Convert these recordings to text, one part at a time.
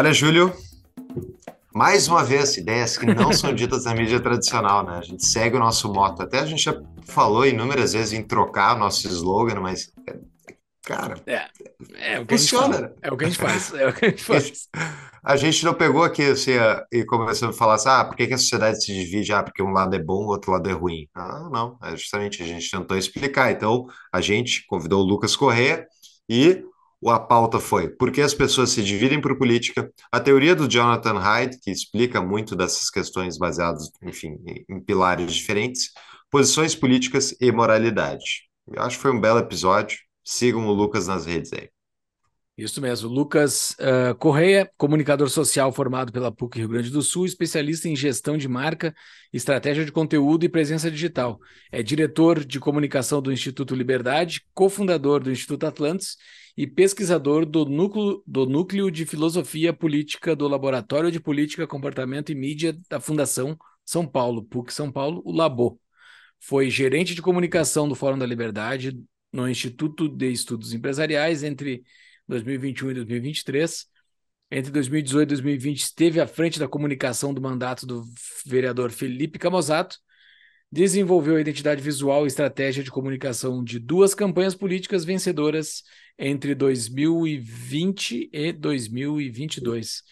Olha, Júlio, mais uma vez, ideias que não são ditas na mídia tradicional, né? A gente segue o nosso moto. Até a gente já falou inúmeras vezes em trocar nosso slogan, mas, é, cara, é, é funciona. Né? É o que a gente faz. É o que a gente faz. a gente não pegou aqui assim, e começou a falar assim, ah, por que, a sociedade se divide? Ah, porque um lado é bom, o outro lado é ruim. Ah, não, é justamente a gente tentou explicar. Então, a gente convidou o Lucas Corrêa e a pauta foi por que as pessoas se dividem por política, a teoria do Jonathan Haidt, que explica muito dessas questões baseadas, enfim, em pilares diferentes, posições políticas e moralidade. Eu acho que foi um belo episódio. Sigam o Lucas nas redes aí. Isso mesmo. Lucas uh, Correia, comunicador social formado pela PUC Rio Grande do Sul, especialista em gestão de marca, estratégia de conteúdo e presença digital. É diretor de comunicação do Instituto Liberdade, cofundador do Instituto Atlantis e pesquisador do núcleo, do núcleo de Filosofia Política do Laboratório de Política, Comportamento e Mídia da Fundação São Paulo, PUC São Paulo, o Labo. Foi gerente de comunicação do Fórum da Liberdade no Instituto de Estudos Empresariais entre 2021 e 2023. Entre 2018 e 2020 esteve à frente da comunicação do mandato do vereador Felipe Camozato, desenvolveu a identidade visual e estratégia de comunicação de duas campanhas políticas vencedoras entre 2020 e 2022.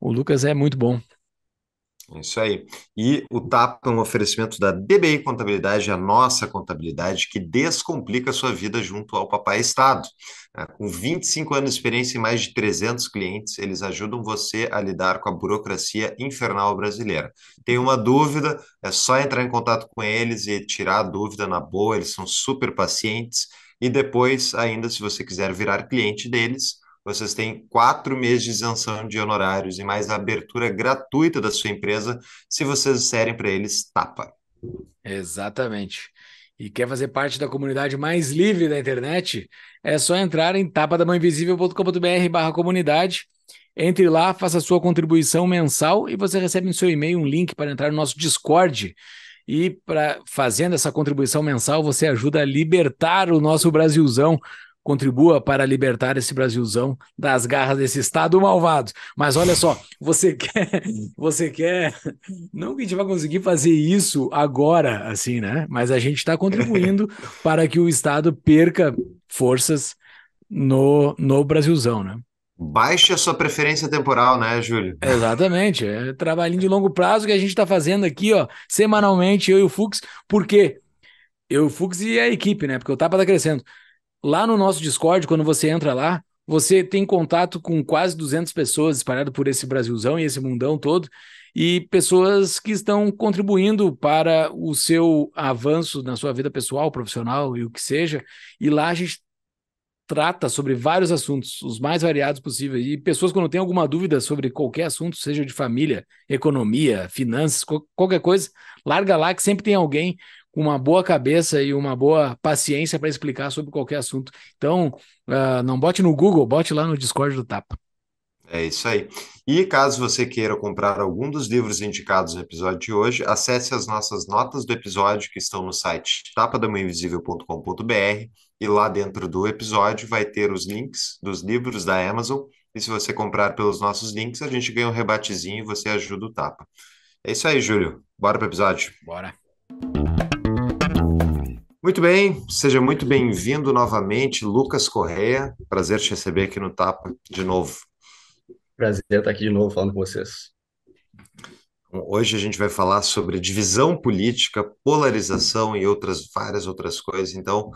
O Lucas é muito bom. É isso aí. E o TAP é um oferecimento da DBI Contabilidade, a nossa contabilidade que descomplica a sua vida junto ao Papai Estado. É, com 25 anos de experiência e mais de 300 clientes, eles ajudam você a lidar com a burocracia infernal brasileira. Tem uma dúvida? É só entrar em contato com eles e tirar a dúvida na boa, eles são super pacientes e depois, ainda, se você quiser virar cliente deles, vocês têm quatro meses de isenção de honorários e mais a abertura gratuita da sua empresa se vocês disserem para eles tapa. Exatamente. E quer fazer parte da comunidade mais livre da internet? É só entrar em tapadamãoinvisível.com.br barra comunidade. Entre lá, faça sua contribuição mensal e você recebe no seu e-mail um link para entrar no nosso Discord e para fazendo essa contribuição mensal, você ajuda a libertar o nosso Brasilzão. Contribua para libertar esse Brasilzão das garras desse Estado malvado. Mas olha só, você quer. Você quer. Não que a gente vai conseguir fazer isso agora, assim, né? Mas a gente está contribuindo para que o Estado perca forças no, no Brasilzão, né? Baixe a sua preferência temporal, né, Júlio? Exatamente. É trabalhinho de longo prazo que a gente está fazendo aqui, ó, semanalmente, eu e o Fux, porque eu, o Fux e a equipe, né? Porque o Tapa tá crescendo. Lá no nosso Discord, quando você entra lá, você tem contato com quase 200 pessoas espalhadas por esse Brasilzão e esse mundão todo, e pessoas que estão contribuindo para o seu avanço na sua vida pessoal, profissional e o que seja. E lá a gente trata sobre vários assuntos, os mais variados possíveis. E pessoas, quando têm alguma dúvida sobre qualquer assunto, seja de família, economia, finanças, qualquer coisa, larga lá que sempre tem alguém com uma boa cabeça e uma boa paciência para explicar sobre qualquer assunto. Então, uh, não bote no Google, bote lá no Discord do Tapa. É isso aí. E caso você queira comprar algum dos livros indicados no episódio de hoje, acesse as nossas notas do episódio que estão no site tapadamãoinvisível.com.br e lá dentro do episódio vai ter os links dos livros da Amazon. E se você comprar pelos nossos links, a gente ganha um rebatezinho e você ajuda o Tapa. É isso aí, Júlio. Bora para o episódio. Bora. Muito bem, seja muito bem-vindo novamente, Lucas Correia. Prazer te receber aqui no Tapa de novo. Prazer estar aqui de novo falando com vocês. Hoje a gente vai falar sobre divisão política, polarização e outras várias outras coisas. Então,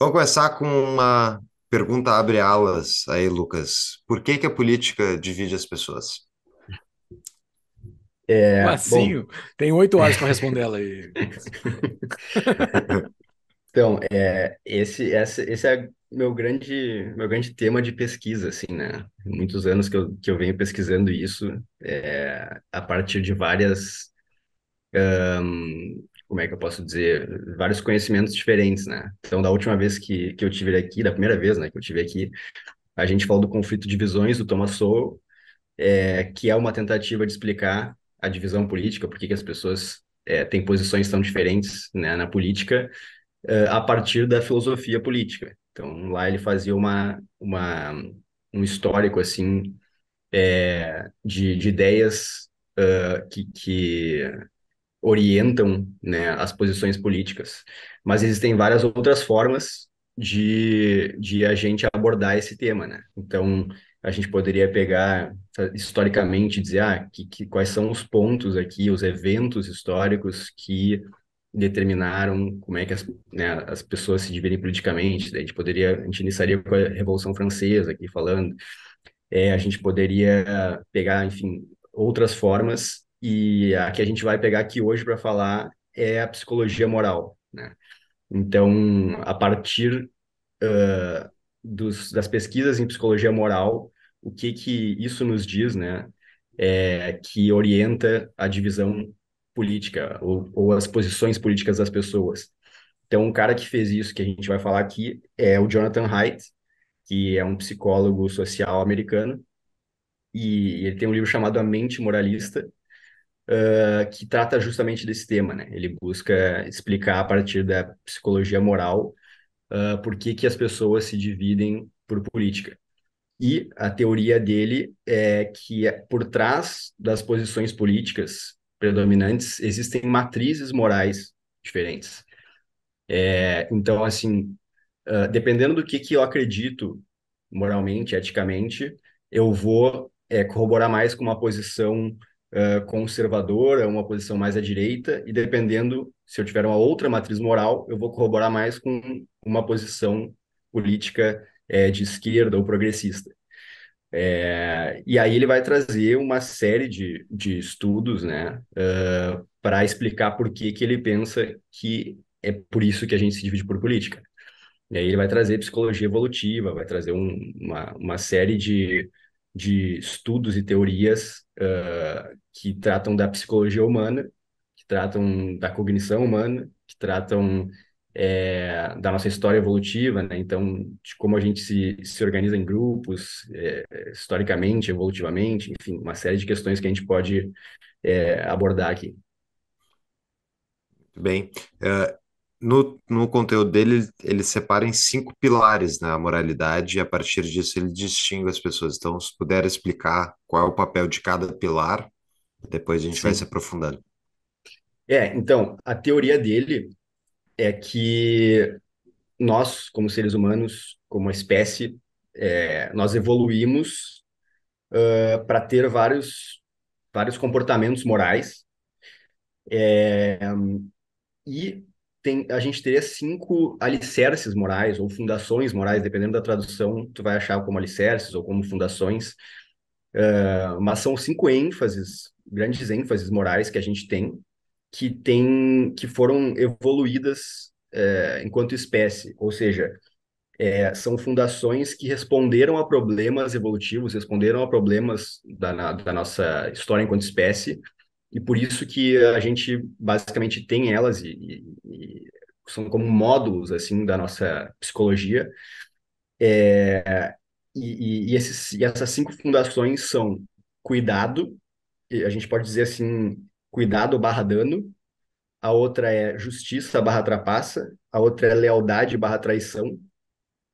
Vou começar com uma pergunta abre alas aí, Lucas. Por que que a política divide as pessoas? É, Facinho. Bom... Assim? Tem oito horas para responder ela aí. então, é, esse, esse, esse é meu grande, meu grande tema de pesquisa, assim, né? Muitos anos que eu, que eu venho pesquisando isso é, a partir de várias... Um, como é que eu posso dizer, vários conhecimentos diferentes, né? Então, da última vez que, que eu tive aqui, da primeira vez, né, que eu tive aqui, a gente falou do conflito de visões do Thomas Sowell, é, que é uma tentativa de explicar a divisão política, por que as pessoas é, têm posições tão diferentes né, na política, é, a partir da filosofia política. Então, lá ele fazia uma, uma um histórico, assim, é, de, de ideias uh, que, que orientam né, as posições políticas. Mas existem várias outras formas de, de a gente abordar esse tema, né? Então, a gente poderia pegar historicamente e dizer ah, que, que, quais são os pontos aqui, os eventos históricos que determinaram como é que as, né, as pessoas se dividem politicamente. Daí a gente poderia, a gente iniciaria com a Revolução Francesa aqui falando. É, a gente poderia pegar, enfim, outras formas e a que a gente vai pegar aqui hoje para falar é a psicologia moral. Né? Então, a partir uh, dos, das pesquisas em psicologia moral, o que, que isso nos diz, né? É, que orienta a divisão política ou, ou as posições políticas das pessoas. Então, o cara que fez isso, que a gente vai falar aqui, é o Jonathan Haidt, que é um psicólogo social americano, e ele tem um livro chamado A Mente Moralista, uh, que trata justamente desse tema, né? Ele busca explicar a partir da psicologia moral uh, por que, que as pessoas se dividem por política. E a teoria dele é que eh, por trás das posições políticas predominantes existem matrizes morais diferentes. É, então, assim, uh, dependendo do que, que eu acredito moralmente, eticamente, eu vou é, corroborar mais com uma posição é, conservador conservadora, é uma posição mais à direita, e dependendo, se eu tiver uma outra matriz moral, eu vou corroborar mais com uma posição política é, de esquerda ou progressista. É, e aí ele vai trazer uma série de, de estudos, né, uh, para explicar por que, que ele pensa que é por isso que a gente se divide por política. E aí ele vai trazer psicologia evolutiva, vai trazer um, uma, uma série de de estudos e teorias uh, que tratam da psicologia humana, que tratam da cognição humana, que tratam é, da nossa história evolutiva, né? Então, de como a gente se, se organiza em grupos, é, historicamente, evolutivamente, enfim, uma série de questões que a gente pode é, abordar aqui. Muito bem no, no conteúdo dele, ele, separa em cinco pilares né, a moralidade, e a partir disso ele distingue as pessoas. Então, se puder explicar qual é o papel de cada pilar, depois a gente vai se aprofundando. É, então, a teoria dele é que nós, como seres humanos, como espécie, é, nós evoluímos uh, para ter vários, vários comportamentos morais. É, e tem, a gente teria cinco alicerces morais, ou fundações morais, dependendo da tradução, tu vai achar como alicerces ou como fundações, uh, mas são cinco ênfases, grandes ênfases morais que a gente tem, que, tem, que foram evoluídas uh, enquanto espécie, ou seja, é, são fundações que responderam a problemas evolutivos, responderam a problemas da, na, da nossa história enquanto espécie, e por isso que a gente basicamente tem elas e, e, e são como módulos assim da nossa psicologia. É, e, e, esses, e essas cinco fundações são cuidado, a gente pode dizer assim, cuidado barra dano, a outra é justiça barra trapaça, a outra é lealdade barra traição,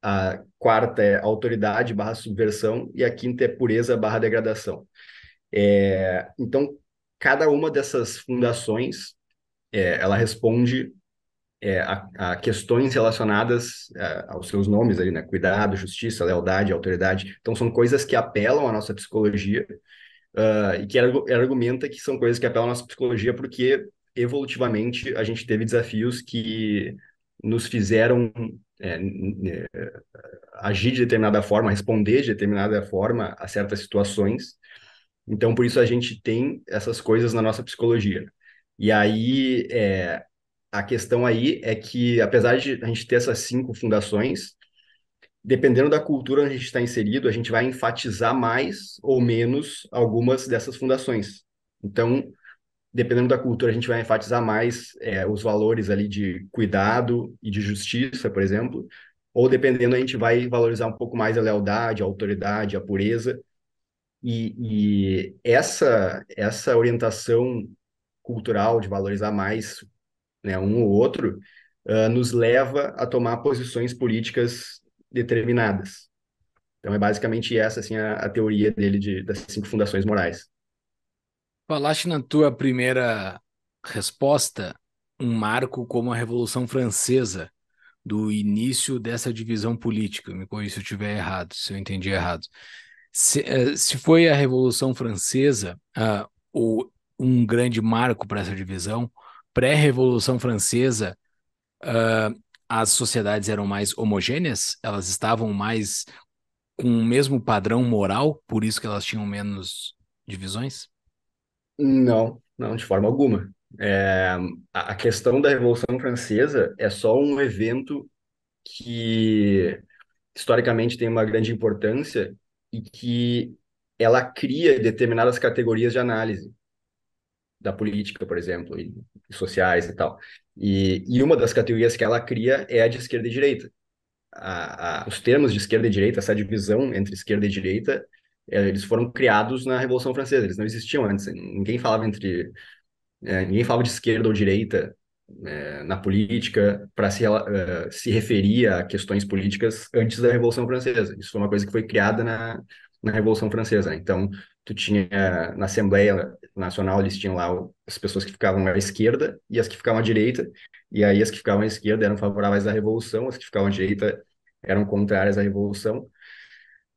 a quarta é autoridade barra subversão e a quinta é pureza barra degradação. É, então, Cada uma dessas fundações, é, ela responde é, a, a, questões relacionadas a, é, aos seus nomes ali, né? Cuidado, justiça, lealdade, autoridade. Então, são coisas que apelam à nossa psicologia uh, e que argumenta que são coisas que apelam à nossa psicologia porque, evolutivamente, a gente teve desafios que nos fizeram é, é, agir de determinada forma, responder de determinada forma a certas situações então, por isso a gente tem essas coisas na nossa psicologia. E aí, é, a questão aí é que, apesar de a gente ter essas cinco fundações, dependendo da cultura onde a gente está inserido, a gente vai enfatizar mais ou menos algumas dessas fundações. Então, dependendo da cultura, a gente vai enfatizar mais é, os valores ali de cuidado e de justiça, por exemplo, ou dependendo, a gente vai valorizar um pouco mais a lealdade, a autoridade, a pureza. E, e essa, essa orientação cultural de valorizar mais né, um ou outro uh, nos leva a tomar posições políticas determinadas. Então é basicamente essa assim a, a teoria dele de, das cinco fundações morais. Falaste na tua primeira resposta um marco como a Revolução Francesa do início dessa divisão política. Me corrija se eu estiver errado, se eu entendi errado se, eh, se foi a Revolução Francesa uh, o, um grande marco para essa divisão, pré-Revolução Francesa, uh, as sociedades eram mais homogêneas, elas estavam mais com o mesmo padrão moral, por isso que elas tinham menos divisões? Não, não, de forma alguma. É, a questão da Revolução Francesa é só um evento que historicamente tem uma grande importância e que ela cria determinadas categorias de análise da política, por exemplo, e, sociais e tal. E, e, uma das categorias que ela cria é a de esquerda e direita. A, a, os termos de esquerda e direita, essa divisão entre esquerda e direita, é, eles foram criados na Revolução Francesa, eles não existiam antes. Ninguém falava entre é, ninguém falava de esquerda ou direita é, na política para se, uh, se referir a questões políticas antes da Revolução Francesa. Isso foi uma coisa que foi criada na, na Revolução Francesa. Então, tu tinha na Assembleia Nacional, eles tinham lá as pessoas que ficavam à esquerda e as que ficavam à direita, e aí as que ficavam à esquerda eram favoráveis à Revolução, as que ficavam à direita eram contrárias à Revolução.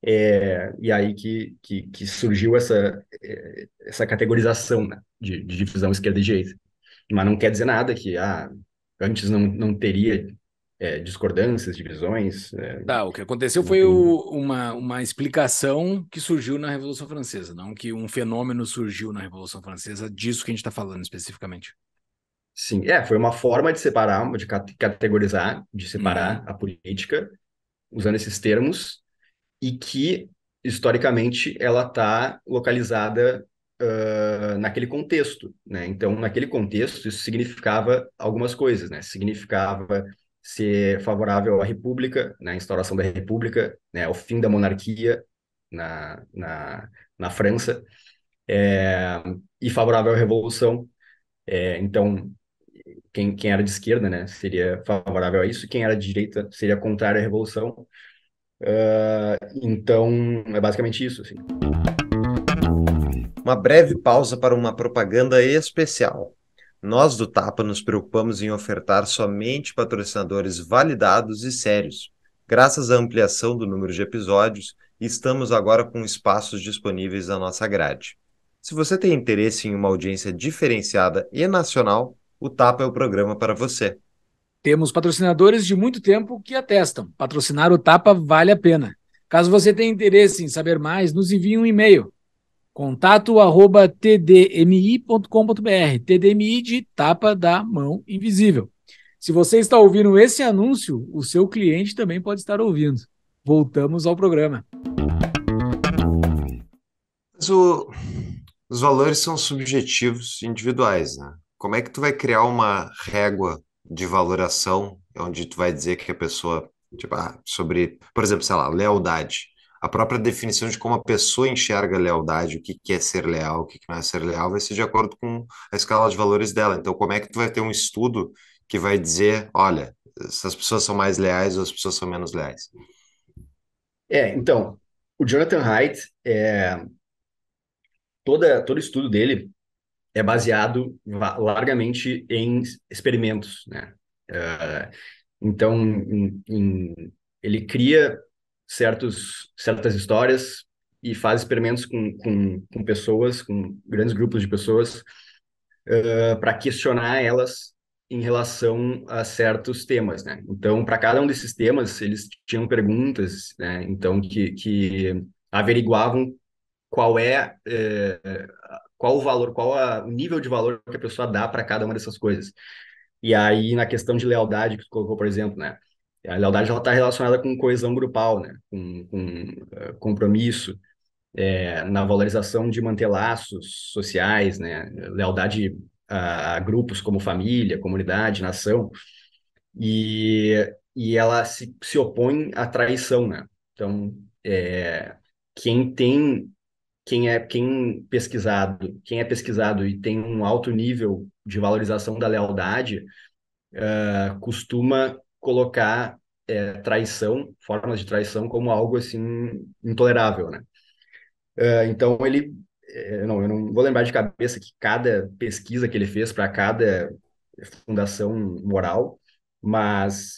É, e aí que, que, que, surgiu essa, é, essa categorização né, de, de divisão esquerda e direita. Mas não quer dizer nada que ah, antes não, não teria é, discordâncias, divisões. É, tá, o que aconteceu foi o, uma, uma explicação que surgiu na Revolução Francesa, não que um fenômeno surgiu na Revolução Francesa disso que a gente está falando especificamente. Sim, é, foi uma forma de separar, de categorizar, de separar uhum. a política, usando esses termos, e que, historicamente, ela está localizada uh, naquele contexto, né? Então, naquele contexto, isso significava algumas coisas, né? Significava ser favorável à república, na né? instauração da república, né? ao fim da monarquia na, na, na França, é, e favorável à revolução. É, então, quem, quem era de esquerda, né, seria favorável a isso, quem era de direita seria contrário à revolução. Uh, então, é basicamente isso, assim uma breve pausa para uma propaganda especial. Nós do Tapa nos preocupamos em ofertar somente patrocinadores validados e sérios. Graças à ampliação do número de episódios, estamos agora com espaços disponíveis na nossa grade. Se você tem interesse em uma audiência diferenciada e nacional, o Tapa é o programa para você. Temos patrocinadores de muito tempo que atestam. Patrocinar o Tapa vale a pena. Caso você tenha interesse em saber mais, nos envie um e-mail Contato arroba tdmi.com.br. TDMI de tapa da mão invisível. Se você está ouvindo esse anúncio, o seu cliente também pode estar ouvindo. Voltamos ao programa. O, os valores são subjetivos individuais, né? Como é que tu vai criar uma régua de valoração onde tu vai dizer que a pessoa, tipo, ah, sobre, por exemplo, sei lá, lealdade a própria definição de como a pessoa enxerga a lealdade, o que, é ser leal, o que, não é ser leal, vai ser de acordo com a escala de valores dela. Então, como é que tu vai ter um estudo que vai dizer, olha, essas pessoas são mais leais ou as pessoas são menos leais? É, então, o Jonathan Haidt, é, toda, todo estudo dele é baseado largamente em experimentos, né? É, então, em, em, ele cria certos, certas histórias e faz experimentos com, com, com pessoas, com grandes grupos de pessoas, uh, para questionar elas em relação a certos temas, né? Então, para cada um desses temas, eles tinham perguntas, né? Então, que, que averiguavam qual é, qual o valor, qual a, o nível de valor que a pessoa dá para cada uma dessas coisas. E aí, na questão de lealdade que tu colocou, por exemplo, né? A lealdade está relacionada com coesão grupal, né? com, com eh, compromisso, é, na valorização de manter laços sociais, né? lealdade a, a grupos como família, comunidade, nação. E, e ela se, se opõe à traição. Né? Então, é, quem tem quem é quem pesquisado, quem é pesquisado e tem um alto nível de valorização da lealdade, uh, costuma colocar é, traição, formas de traição, como algo assim intolerável, né? Uh, então ele, é, não, eu não vou lembrar de cabeça que cada pesquisa que ele fez para cada fundação moral, mas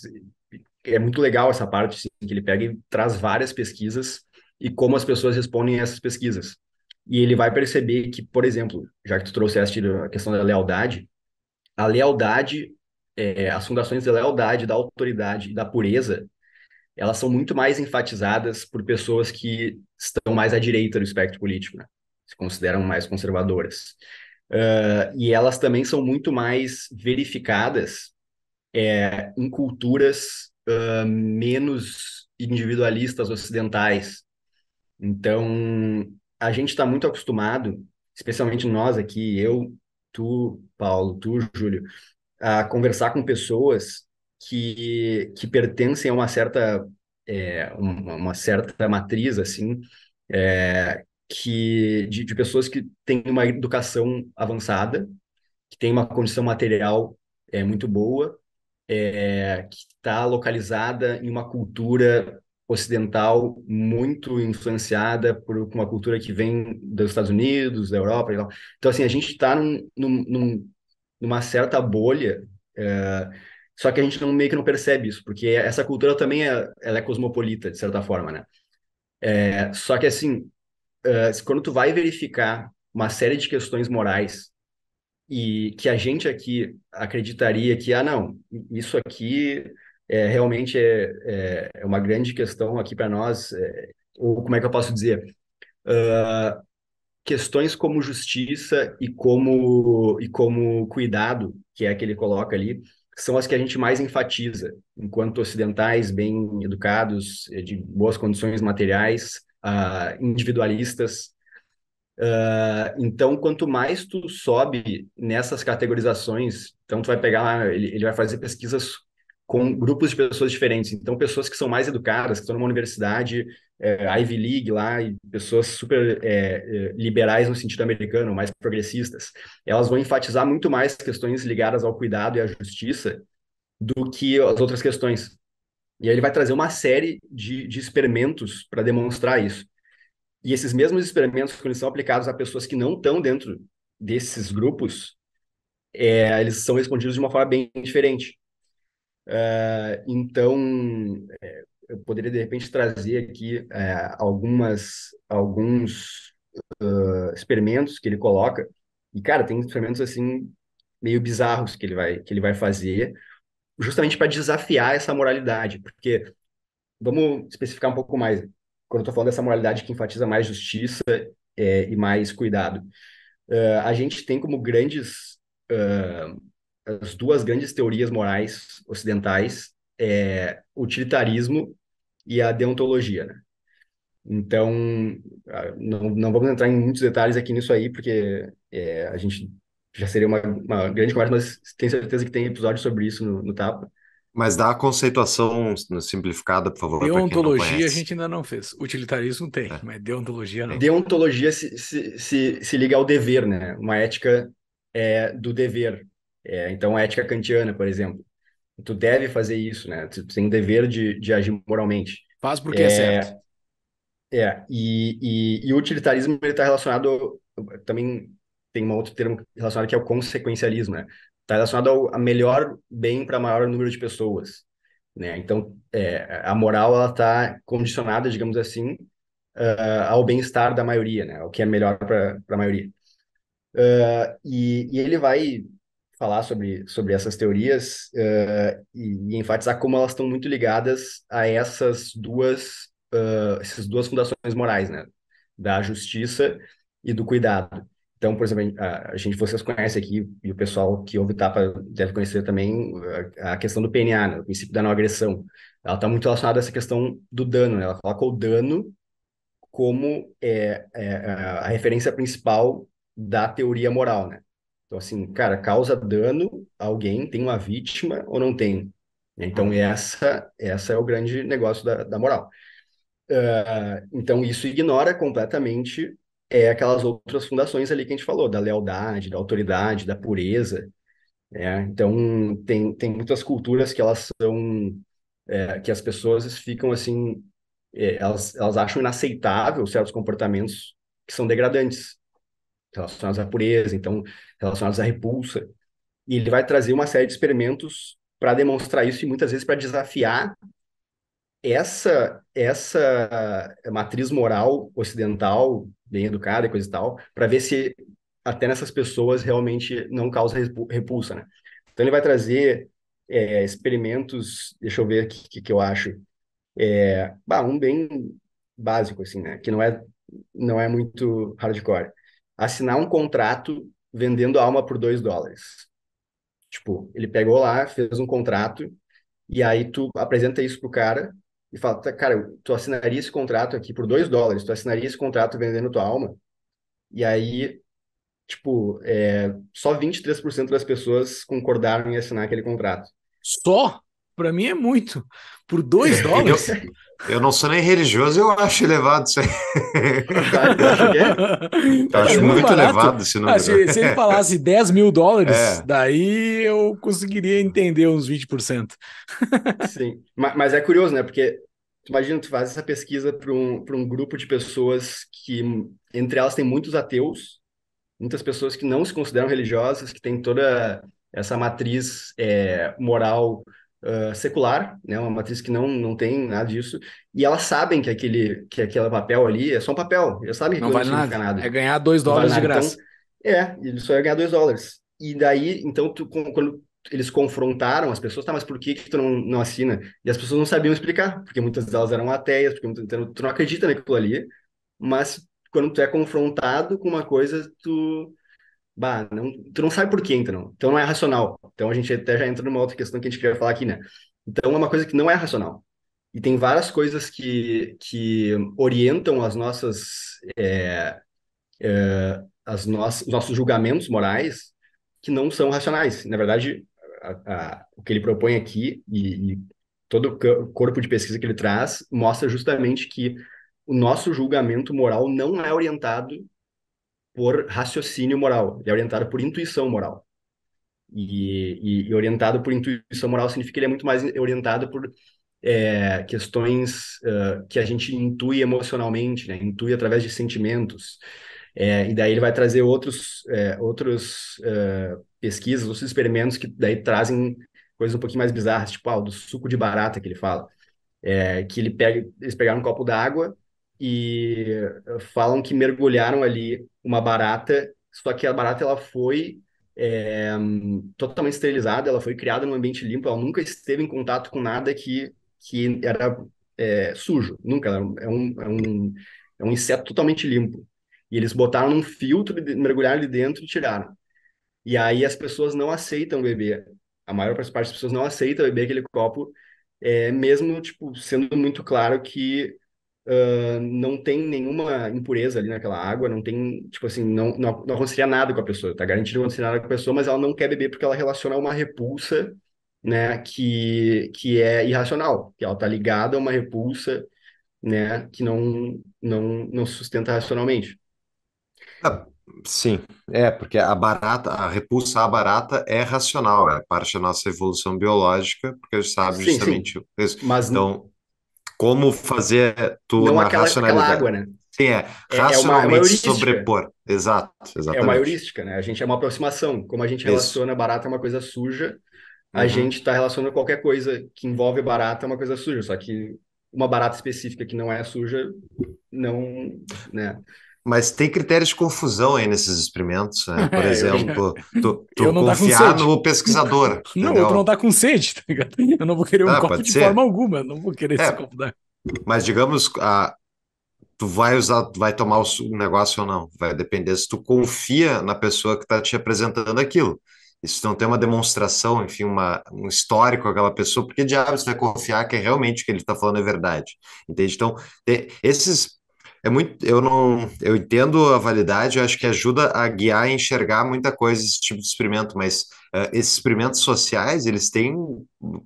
é muito legal essa parte assim, que ele pega e traz várias pesquisas e como as pessoas respondem a essas pesquisas. E ele vai perceber que, por exemplo, já que tu trouxeste a questão da lealdade, a lealdade é, as fundações da lealdade, da autoridade e da pureza, elas são muito mais enfatizadas por pessoas que estão mais à direita do espectro político, né? se consideram mais conservadoras. Uh, e elas também são muito mais verificadas é, em culturas uh, menos individualistas ocidentais. Então, a gente está muito acostumado, especialmente nós aqui, eu, tu, Paulo, tu, Júlio, a conversar com pessoas que, que pertencem a uma certa, é, uma, uma, certa matriz, assim, é, que de, de, pessoas que têm uma educação avançada, que têm uma condição material é, muito boa, é, que está localizada em uma cultura ocidental muito influenciada por uma cultura que vem dos Estados Unidos, da Europa e tal. Então, assim, a gente está num, num, num numa certa bolha. É, só que a gente não, meio que não percebe isso, porque essa cultura também é, ela é cosmopolita, de certa forma, né? É, só que, assim, é, quando tu vai verificar uma série de questões morais e que a gente aqui acreditaria que, ah, não, isso aqui é, realmente é, é, é uma grande questão aqui para nós, é, ou como é que eu posso dizer? Uh, questões como justiça e como, e como cuidado, que é a que ele coloca ali, são as que a gente mais enfatiza, enquanto ocidentais, bem educados, eh, de boas condições materiais, uh, individualistas. Uh, então, quanto mais tu sobe nessas categorizações, então tu vai pegar, ele, ele vai fazer pesquisas com grupos de pessoas diferentes. Então, pessoas que são mais educadas, que estão numa universidade é, Ivy League lá, e pessoas super é, é, liberais no sentido americano, mais progressistas, elas vão enfatizar muito mais questões ligadas ao cuidado e à justiça do que as outras questões. E aí ele vai trazer uma série de, de experimentos para demonstrar isso. E esses mesmos experimentos, quando são aplicados a pessoas que não estão dentro desses grupos, é, eles são respondidos de uma forma bem diferente. Uh, então, é, eu poderia, de repente, trazer aqui é, algumas, alguns uh, experimentos que ele coloca. E, cara, tem experimentos, assim, meio bizarros que ele vai, que ele vai fazer, justamente para desafiar essa moralidade. Porque, vamos especificar um pouco mais, quando eu estou falando dessa moralidade que enfatiza mais justiça é, e mais cuidado. Uh, a gente tem como grandes uh, as duas grandes teorias morais ocidentais é, utilitarismo e a deontologia, né? Então, não, não vamos entrar em muitos detalhes aqui nisso aí, porque é, a gente já seria uma, uma, grande conversa, mas tenho certeza que tem episódio sobre isso no, no Tapa. Mas dá a conceituação simplificada, por favor. Deontologia a gente ainda não fez. Utilitarismo tem, é. mas deontologia não. Deontologia se, se, se, se, liga ao dever, né? Uma ética é, do dever. É, então, a ética kantiana, por exemplo tu deve fazer isso, né? Tu tem o dever de, de agir moralmente. Faz porque é, é certo. É, e, e, e o utilitarismo ele está relacionado, também tem um outro termo relacionado que é o consequencialismo, né? Está relacionado ao a melhor bem para maior número de pessoas, né? Então, é, a moral ela está condicionada, digamos assim, uh, ao bem-estar da maioria, né? O que é melhor para a maioria. Uh, e, e ele vai falar sobre, sobre essas teorias uh, e, e, enfatizar como elas estão muito ligadas a essas duas, uh, essas duas fundações morais, né? Da justiça e do cuidado. Então, por exemplo, a, a gente, vocês conhecem aqui, e o pessoal que ouve Tapa deve conhecer também, a, eh, a questão do PNA, né? o princípio da não agressão. Ela está muito relacionada a essa questão do dano, né? Ela coloca o dano como é, é, é a referência principal da teoria moral, né? Então, assim, cara, causa dano a alguém, tem uma vítima ou não tem? Então, ah. essa, essa é o grande negócio da, da moral. Uh, então, isso ignora completamente é, aquelas outras fundações ali que a gente falou, da lealdade, da autoridade, da pureza. Né? Então, tem, tem muitas culturas que elas são... É, que as pessoas ficam assim... É, elas, elas acham inaceitável certos comportamentos que são degradantes relacionados à pureza. Então, relacionados à repulsa. E ele vai trazer uma série de experimentos para demonstrar isso e muitas vezes para desafiar essa essa matriz moral ocidental bem educada e coisa e tal, para ver se até nessas pessoas realmente não causa repulsa, né? Então ele vai trazer é, experimentos, deixa eu ver o que, que eu acho, é, bah, um bem básico assim, né? Que não é não é muito hardcore. Assinar um contrato vendendo a alma por 2 dólares. Tipo, ele pegou lá, fez um contrato, e aí tu apresenta isso pro cara e fala, tá, cara, tu assinaria esse contrato aqui por 2 dólares, tu assinaria esse contrato vendendo tua alma? E aí, tipo, é, só 23% das pessoas concordaram em assinar aquele contrato. Só? Para mim é muito. Por 2 dólares? Eu não sou nem religioso, eu acho elevado isso aí. eu acho é. é muito elevado esse número. Ah, se, se, ele falasse 10 mil dólares, é. daí eu conseguiria entender uns 20%. Sim, mas, mas é curioso, né? Porque imagina, tu faz essa pesquisa para um, um grupo de pessoas que, entre elas, tem muitos ateus, muitas pessoas que não se consideram religiosas, que tem toda essa matriz é, moral uh, secular, né, uma matriz que não, não tem nada disso, e elas sabem que aquele, que aquele papel ali é só um papel, eles sabem que não vale nada. nada. É ganhar dois dólares vale de graça. Então, é, ele só ia ganhar dois dólares. E daí, então, tu, quando eles confrontaram as pessoas, tá, mas por que, que tu não, não assina? E as pessoas não sabiam explicar, porque muitas delas eram ateias, porque então, tu não acredita naquilo ali, mas quando tu é confrontado com uma coisa, tu bah, não, tu não sabe por que então. Então não é racional. Então a gente até já entra numa outra questão que a gente queria falar aqui, né? Então é uma coisa que não é racional. E tem várias coisas que, que orientam as nossas, é, é, as nossas, os nossos julgamentos morais que não são racionais. Na verdade, a, a, o que ele propõe aqui e, e todo o corpo de pesquisa que ele traz mostra justamente que o nosso julgamento moral não é orientado por raciocínio moral, ele é orientado por intuição moral. E, e, e orientado por intuição moral significa que ele é muito mais orientado por é, questões uh, que a gente intui emocionalmente, né? intui através de sentimentos. É, e daí ele vai trazer outros, é, outros pesquisas, outros experimentos que daí trazem coisas um pouquinho mais bizarras, tipo ah, o do suco de barata que ele fala, é, que ele pega, eles pegaram um copo d'água e falam que mergulharam ali uma barata, só que a barata ela foi é, totalmente esterilizada, ela foi criada num ambiente limpo, ela nunca esteve em contato com nada que, que era é, sujo, nunca, ela é um, é, um, é um inseto totalmente limpo. E eles botaram num filtro, mergulharam ali dentro e tiraram. E aí as pessoas não aceitam beber. A maior parte das pessoas não aceita beber aquele copo, é, mesmo tipo, sendo muito claro que não tem nenhuma impureza ali naquela água, não tem, tipo assim, não, não, não aconteceria nada com a pessoa, tá garantido não acontecer nada com a pessoa, mas ela não quer beber porque ela relaciona uma repulsa, né, que, que é irracional, que ela tá ligada a uma repulsa, né, que não, não, não se sustenta racionalmente. Ah, sim, é, porque a barata, a repulsa à barata é racional, é parte da nossa evolução biológica, porque a gente sabe sim, justamente sim. isso. Mas então, como fazer tu Não na aquela, racionalidade. Aquela água, né? Sim, é. Racionalmente é, é uma, é sobrepor. Exato, exatamente. É uma heurística, né? A gente é uma aproximação. Como a gente relaciona Isso. barata é uma coisa suja, a uhum. gente está relacionando qualquer coisa que envolve barata é uma coisa suja. Só que uma barata específica que não é suja, não, né? Mas tem critérios de confusão aí nesses experimentos, né? Por é, exemplo, eu, tu, tu confiar no pesquisador. Não, entendeu? tu não tá com sede, tá ligado? Eu não vou querer um ah, copo de ser. forma alguma, não vou querer é, esse copo Mas digamos, a, ah, tu vai usar, vai tomar o negócio ou não. Vai depender se tu confia na pessoa que está te apresentando aquilo. Isso se tu não tem uma demonstração, enfim, uma, um histórico com aquela pessoa, porque diabo você vai confiar que é realmente o que ele está falando é verdade? Entende? Então, esses é muito. Eu não. Eu entendo a validade, eu acho que ajuda a guiar e enxergar muita coisa esse tipo de experimento, mas uh, esses experimentos sociais, eles têm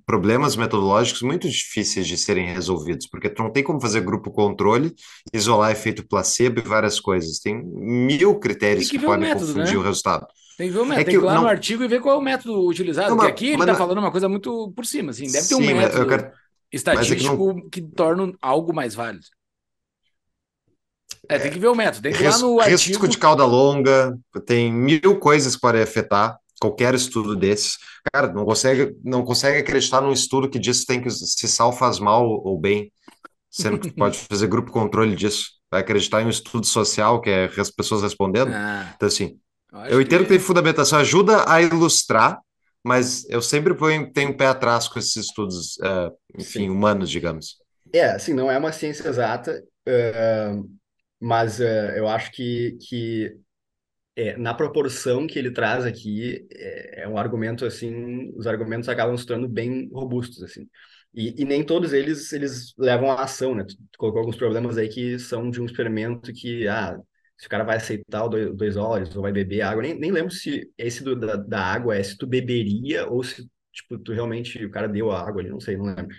problemas metodológicos muito difíceis de serem resolvidos, porque tu não tem como fazer grupo controle, isolar efeito placebo e várias coisas. Tem mil critérios tem que, que podem método, né? confundir né? o resultado. Tem que ver o método, é tem que, lá não... no artigo e ver qual é o método utilizado, não, porque aqui ele está falando uma coisa muito por cima, assim, deve ter um método quero... estatístico é que, não... que torna algo mais válido. É, tem que ver o método. Tem que ir lá no artigo. Risco de cauda longa, tem mil coisas para afetar qualquer estudo desses. Cara, não consegue, não consegue acreditar num estudo que diz que tem que se sal faz mal ou bem, sendo que pode fazer grupo controle disso. Vai acreditar em um estudo social que é as pessoas respondendo. Ah, então, assim, eu, eu entendo que... que tem fundamentação, ajuda a ilustrar, mas eu sempre ponho, tenho um pé atrás com esses estudos, uh, enfim, Sim. humanos, digamos. É, assim, não é uma ciência exata. Uh mas uh, eu acho que, que é, na proporção que ele traz aqui, é, é, um argumento assim, os argumentos acabam se tornando bem robustos, assim. E, e nem todos eles eles levam à ação, né? Tu, tu colocou alguns problemas aí que são de um experimento que, ah, se o cara vai aceitar dois, dois dólares ou vai beber água, nem, nem lembro se esse do, da, da água é se tu beberia ou se, tipo, tu realmente, o cara deu a água ali, não sei, não lembro.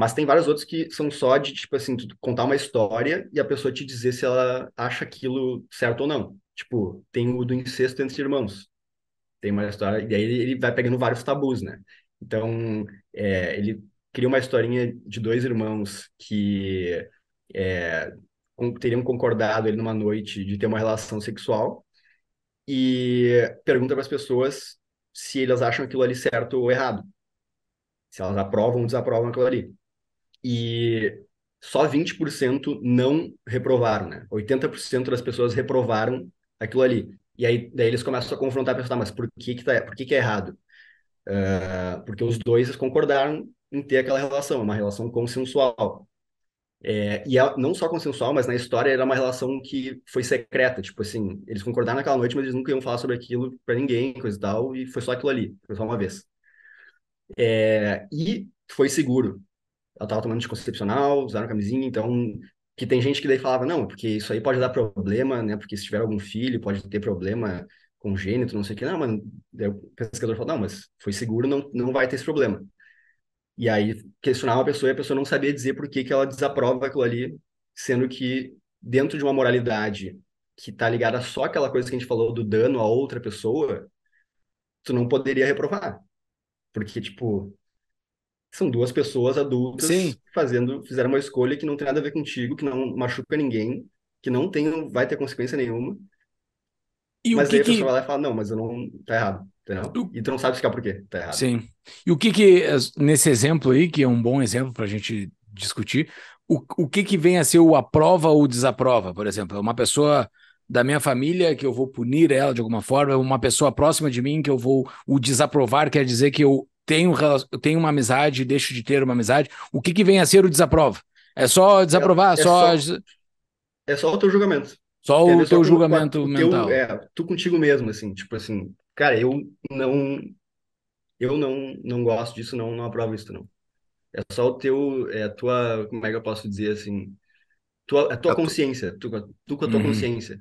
Mas tem vários outros que são só de, tipo assim, contar uma história e a pessoa te dizer se ela acha aquilo certo ou não. Tipo, tem o do incesto entre irmãos. Tem uma história, e aí ele vai pegando vários tabus, né? Então, é, ele cria uma historinha de dois irmãos que é, teriam concordado ele numa noite de ter uma relação sexual e pergunta para as pessoas se elas acham aquilo ali certo ou errado. Se elas aprovam ou desaprovam aquilo ali e só 20% não reprovaram, né? 80% das pessoas reprovaram aquilo ali. E aí daí eles começam a confrontar a pessoa, tá, mas por que que, tá, por que, que é errado? Uh, porque os dois concordaram em ter aquela relação, é uma relação consensual. É, e a, é não só consensual, mas na história era uma relação que foi secreta, tipo assim, eles concordaram naquela noite, mas eles nunca iam falar sobre aquilo para ninguém, coisa e tal, e foi só aquilo ali, foi só uma vez. É, e foi seguro, ela tava tomando anticoncepcional, usaram camisinha, então que tem gente que daí falava, não, porque isso aí pode dar problema, né? Porque se tiver algum filho, pode ter problema congênito, não sei o que. Não, mas daí o pesquisador falou, não, mas foi seguro, não, não vai ter esse problema. E aí questionava a pessoa e a pessoa não sabia dizer por que, que ela desaprova aquilo ali, sendo que dentro de uma moralidade que tá ligada só àquela coisa que a gente falou do dano a outra pessoa, tu não poderia reprovar. Porque, tipo, são duas pessoas adultas Sim. fazendo, fizeram uma escolha que não tem nada a ver contigo, que não machuca ninguém, que não tem, vai ter consequência nenhuma. E mas o que aí a pessoa que... vai lá e fala, não, mas eu não, tá errado. Tá e tu não sabe explicar por quê, tá errado. Sim. E o que que, nesse exemplo aí, que é um bom exemplo pra gente discutir, o, o que que vem a ser o aprova ou desaprova, por exemplo? É uma pessoa da minha família que eu vou punir ela de alguma forma, uma pessoa próxima de mim que eu vou o desaprovar, quer dizer que eu tenho, tenho uma amizade, deixo de ter uma amizade, o que, que vem a ser o desaprova? É só desaprovar, é, só, é só... É só o teu julgamento. Só o teu julgamento o mental. Teu, é, tu contigo mesmo, assim, tipo assim, cara, eu não, eu não, não gosto disso, não, não aprovo isso, não. É só o teu, é a tua, como é que eu posso dizer assim, tua, a tua a consciência, tu, tu com a tua uhum. consciência.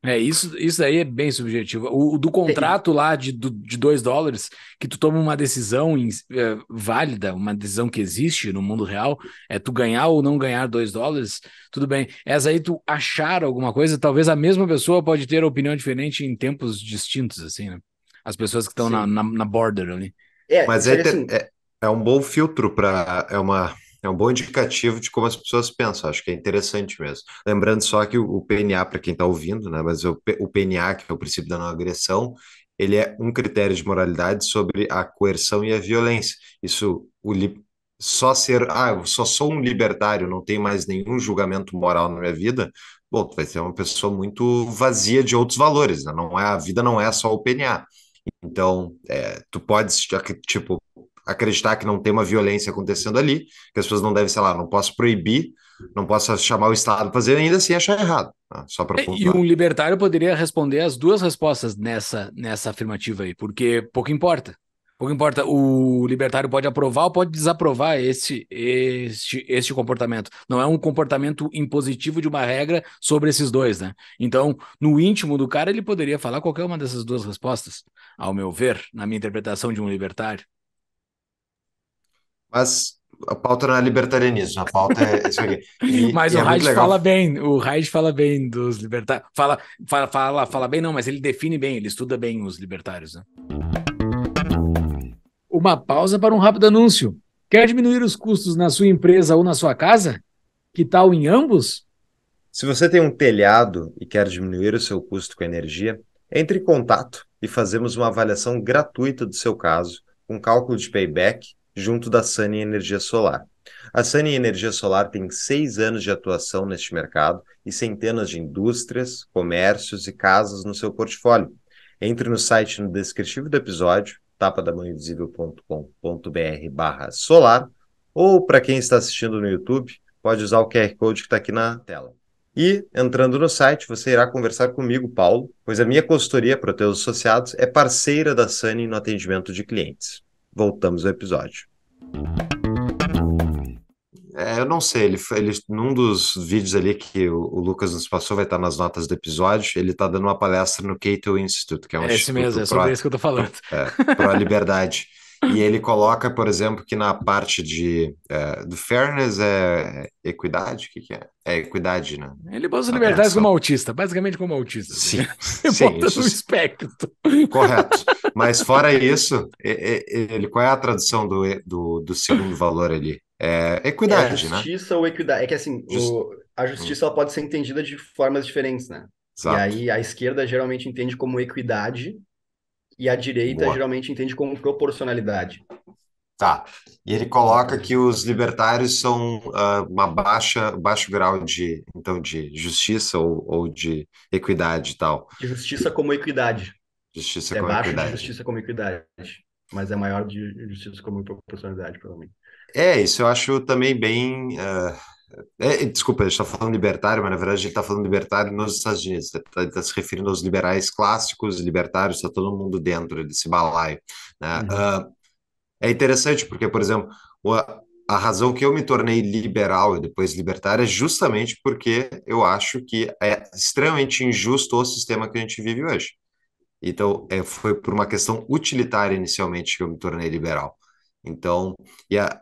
É, isso, isso aí é bem subjetivo. O, o do contrato lá de, do, de dois dólares, que tu toma uma decisão em, é, válida, uma decisão que existe no mundo real, é tu ganhar ou não ganhar dois dólares, tudo bem. Essa aí tu achar alguma coisa, talvez a mesma pessoa pode ter opinião diferente em tempos distintos, assim, né? As pessoas que estão na, na, na, border ali. É, Mas é, assim... é, é um bom filtro para. É uma é um bom indicativo de como as pessoas pensam, acho que é interessante mesmo. Lembrando só que o PNA, para quem está ouvindo, né, mas o, PNA, que é o princípio da não agressão, ele é um critério de moralidade sobre a coerção e a violência. Isso, o, só ser, ah, eu só sou um libertário, não tenho mais nenhum julgamento moral na minha vida, bom, tu vai ser uma pessoa muito vazia de outros valores, né? Não é, a vida não é só o PNA. Então, é, tu podes, tipo, acreditar que não tem uma violência acontecendo ali, que as pessoas não devem, sei lá, não posso proibir, não posso chamar o Estado fazer ainda assim achar errado. Né? Só para é, E um libertário poderia responder as duas respostas nessa, nessa afirmativa aí, porque pouco importa. Pouco importa, o libertário pode aprovar ou pode desaprovar esse este, este comportamento. Não é um comportamento impositivo de uma regra sobre esses dois, né? Então, no íntimo do cara, ele poderia falar qualquer uma dessas duas respostas, ao meu ver, na minha interpretação de um libertário. Mas a pauta não é libertarianismo, a pauta é isso aqui. E, mas o é fala bem, o Reich fala bem dos libertários. Fala, fala, fala, fala bem, não, mas ele define bem, ele estuda bem os libertários. Né? Uma pausa para um rápido anúncio. Quer diminuir os custos na sua empresa ou na sua casa? Que tal em ambos? Se você tem um telhado e quer diminuir o seu custo com energia, entre em contato e fazemos uma avaliação gratuita do seu caso, com cálculo de payback junto da Sunny Energia Solar. A Sunny Energia Solar tem seis anos de atuação neste mercado e centenas de indústrias, comércios e casas no seu portfólio. Entre no site no descritivo do episódio, tapadamãoinvisível.com.br barra solar, ou para quem está assistindo no YouTube, pode usar o QR Code que está aqui na tela. E, entrando no site, você irá conversar comigo, Paulo, pois a minha consultoria para os teus associados é parceira da Sunny no atendimento de clientes voltamos ao episódio. É, eu não sei, ele, ele, num dos vídeos ali que o, o, Lucas nos passou, vai estar nas notas do episódio, ele está dando uma palestra no Cato Institute, que é um é esse mesmo, é sobre isso que eu tô falando. É, para a liberdade. E ele coloca, por exemplo, que na parte de é, do fairness é, é equidade, o que, que, é? É equidade, né? Ele bota tá liberdades como autista, basicamente como autista. Assim. Sim. Né? Ele sim, bota isso... no espectro. Correto. Mas fora isso, ele qual é a tradução do, do, do segundo valor ali? É equidade, é justiça né? Justiça ou equidade? É que assim, Just... o, a justiça ela pode ser entendida de formas diferentes, né? Exato. E aí a esquerda geralmente entende como equidade e a direita Boa. geralmente entende como proporcionalidade. Tá. E ele coloca que os libertários são uh, uma baixa, baixo grau de, então, de justiça ou, ou de equidade e tal. De justiça como equidade. Justiça é como baixo equidade. de justiça como equidade, mas é maior de justiça como proporcionalidade, provavelmente. É, isso eu acho também bem uh, é, é, desculpa, a gente está falando libertário, mas na verdade a gente está falando libertário nos Estados Unidos, está tá se referindo aos liberais clássicos, libertários, está todo mundo dentro desse balaio. Né? Uhum. Uh, é interessante porque, por exemplo, a, a razão que eu me tornei liberal e depois libertário é justamente porque eu acho que é extremamente injusto o sistema que a gente vive hoje. Então, é, foi por uma questão utilitária inicialmente que eu me tornei liberal. Então, e a,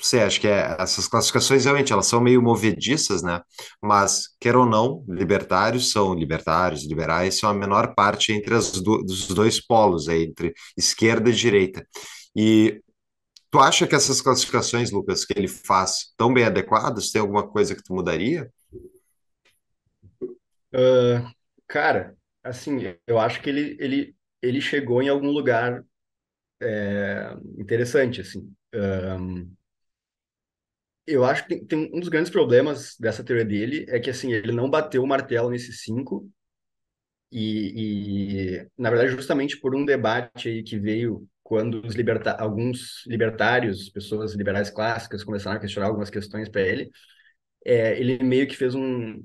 você acha que é, essas classificações realmente elas são meio movediças, né? Mas quer ou não, libertários são libertários, liberais são a menor parte entre as do, dos dois polos, aí, entre esquerda e direita. E tu acha que essas classificações, Lucas, que ele faz tão bem adequadas? Tem alguma coisa que tu mudaria? Uh, cara, assim, eu acho que ele, ele, ele chegou em algum lugar é, interessante, assim eu acho que tem, tem, um dos grandes problemas dessa teoria dele é que assim ele não bateu o martelo nesse cinco e, e, na verdade justamente por um debate aí que veio quando os liberta alguns libertários, pessoas liberais clássicas começaram a questionar algumas questões para ele, é, ele meio que fez um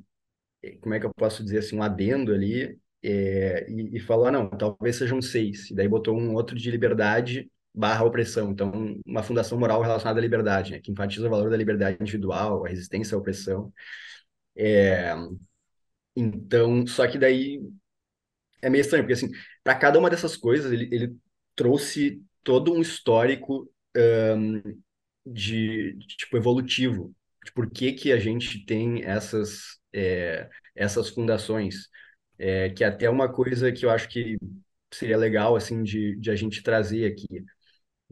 como é que eu posso dizer assim um adendo ali é, e, e falou ah, não talvez sejam seis e daí botou um outro de liberdade barra opressão. Então, uma fundação moral relacionada à liberdade, né, que enfatiza o valor da liberdade individual, a resistência à opressão. É... Então, só que daí é meio estranho, porque assim, para cada uma dessas coisas, ele, ele trouxe todo um histórico um, de, de, tipo evolutivo, de por que que a gente tem essas é, essas fundações, é, que é até uma coisa que eu acho que seria legal assim de, de a gente trazer aqui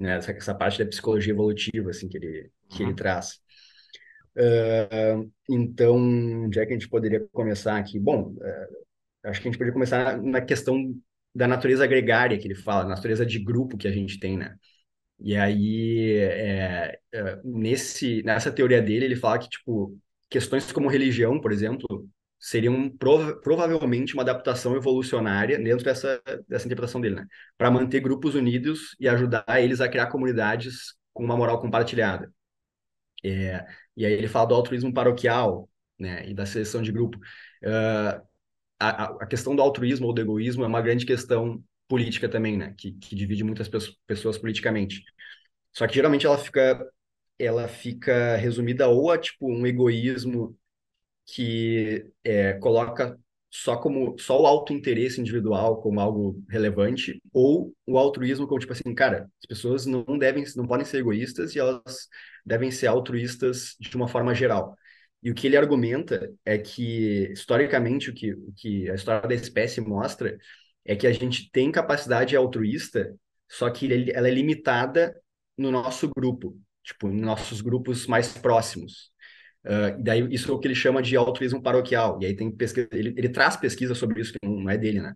né? Essa, essa parte da psicologia evolutiva, assim, que ele, que uhum. ele traz. Uh, então, onde é que a gente poderia começar aqui? Bom, uh, acho que a gente poderia começar na, questão da natureza gregária que ele fala, natureza de grupo que a gente tem, né? E aí, é, nesse, nessa teoria dele, ele fala que, tipo, questões como religião, por exemplo, seriam provavelmente uma adaptação evolucionária dentro dessa, dessa interpretação dele, né? Para manter grupos unidos e ajudar eles a criar comunidades com uma moral compartilhada. É, e aí ele fala do altruísmo paroquial, né? E da seleção de grupo. Uh, a, a, questão do altruísmo ou do egoísmo é uma grande questão política também, né? Que, que divide muitas pessoas politicamente. Só que geralmente ela fica ela fica resumida ou a tipo um egoísmo que é, coloca só como só o interesse individual como algo relevante ou o altruísmo como tipo assim cara as pessoas não devem não podem ser egoístas e elas devem ser altruístas de uma forma geral e o que ele argumenta é que historicamente o que, o que a história da espécie mostra é que a gente tem capacidade altruísta só que ela é limitada no nosso grupo tipo em nossos grupos mais próximos Uh, daí isso é o que ele chama de altruísmo paroquial. E aí tem pesquisa, ele, ele traz pesquisa sobre isso, que não é dele, né?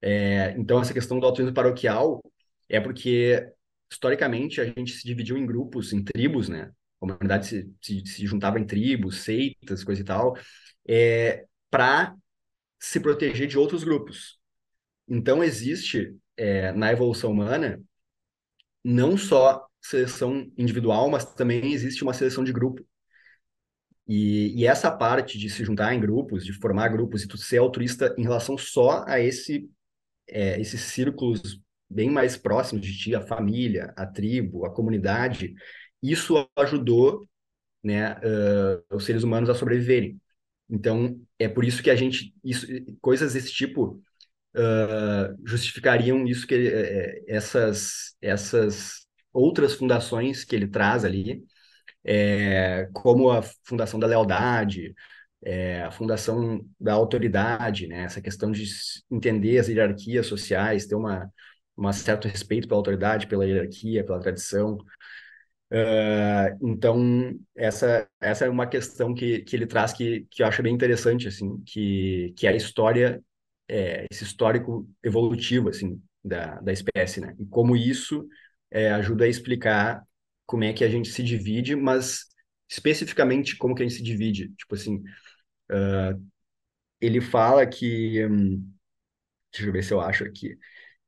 É, então, essa questão do altruísmo paroquial é porque, historicamente, a gente se dividiu em grupos, em tribos, né? A humanidade se, se, se juntava em tribos, seitas, coisa e tal, é, para se proteger de outros grupos. Então, existe é, na evolução humana não só seleção individual, mas também existe uma seleção de grupo e, e, essa parte de se juntar em grupos, de formar grupos e tu ser altruísta em relação só a esse, é, esses círculos bem mais próximos de ti, a família, a tribo, a comunidade, isso ajudou né, uh, os seres humanos a sobreviverem. Então, é por isso que a gente, isso, coisas desse tipo uh, justificariam isso que é, é, essas, essas outras fundações que ele traz ali, é, como a fundação da lealdade, é, a fundação da autoridade, né? essa questão de entender as hierarquias sociais, ter uma, um certo respeito pela autoridade, pela hierarquia, pela tradição. Uh, então, essa, essa é uma questão que, que ele traz que, que eu acho bem interessante, assim, que, que é a história, é, esse histórico evolutivo, assim, da, da espécie, né? E como isso é, ajuda a explicar como é que a gente se divide, mas especificamente como que a gente se divide. Tipo assim, uh, ele fala que. Hum, deixa eu ver se eu acho aqui.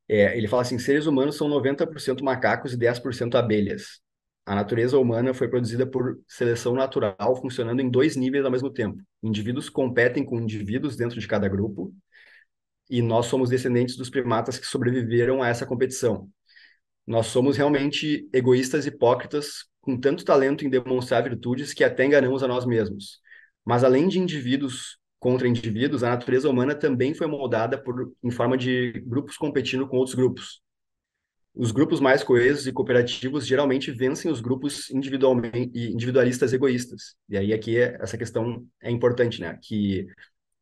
É, ele fala assim: seres humanos são 90% macacos e 10% abelhas. A natureza humana foi produzida por seleção natural, funcionando em dois níveis ao mesmo tempo. Indivíduos competem com indivíduos dentro de cada grupo, e nós somos descendentes dos primatas que sobreviveram a essa competição. Nós somos realmente egoístas hipócritas, com tanto talento em demonstrar virtudes que até enganamos a nós mesmos. Mas além de indivíduos contra indivíduos, a natureza humana também foi moldada por, em forma de grupos competindo com outros grupos. Os grupos mais coesos e cooperativos geralmente vencem os grupos individualmente individualistas egoístas. E aí aqui é, essa questão é importante, né? Que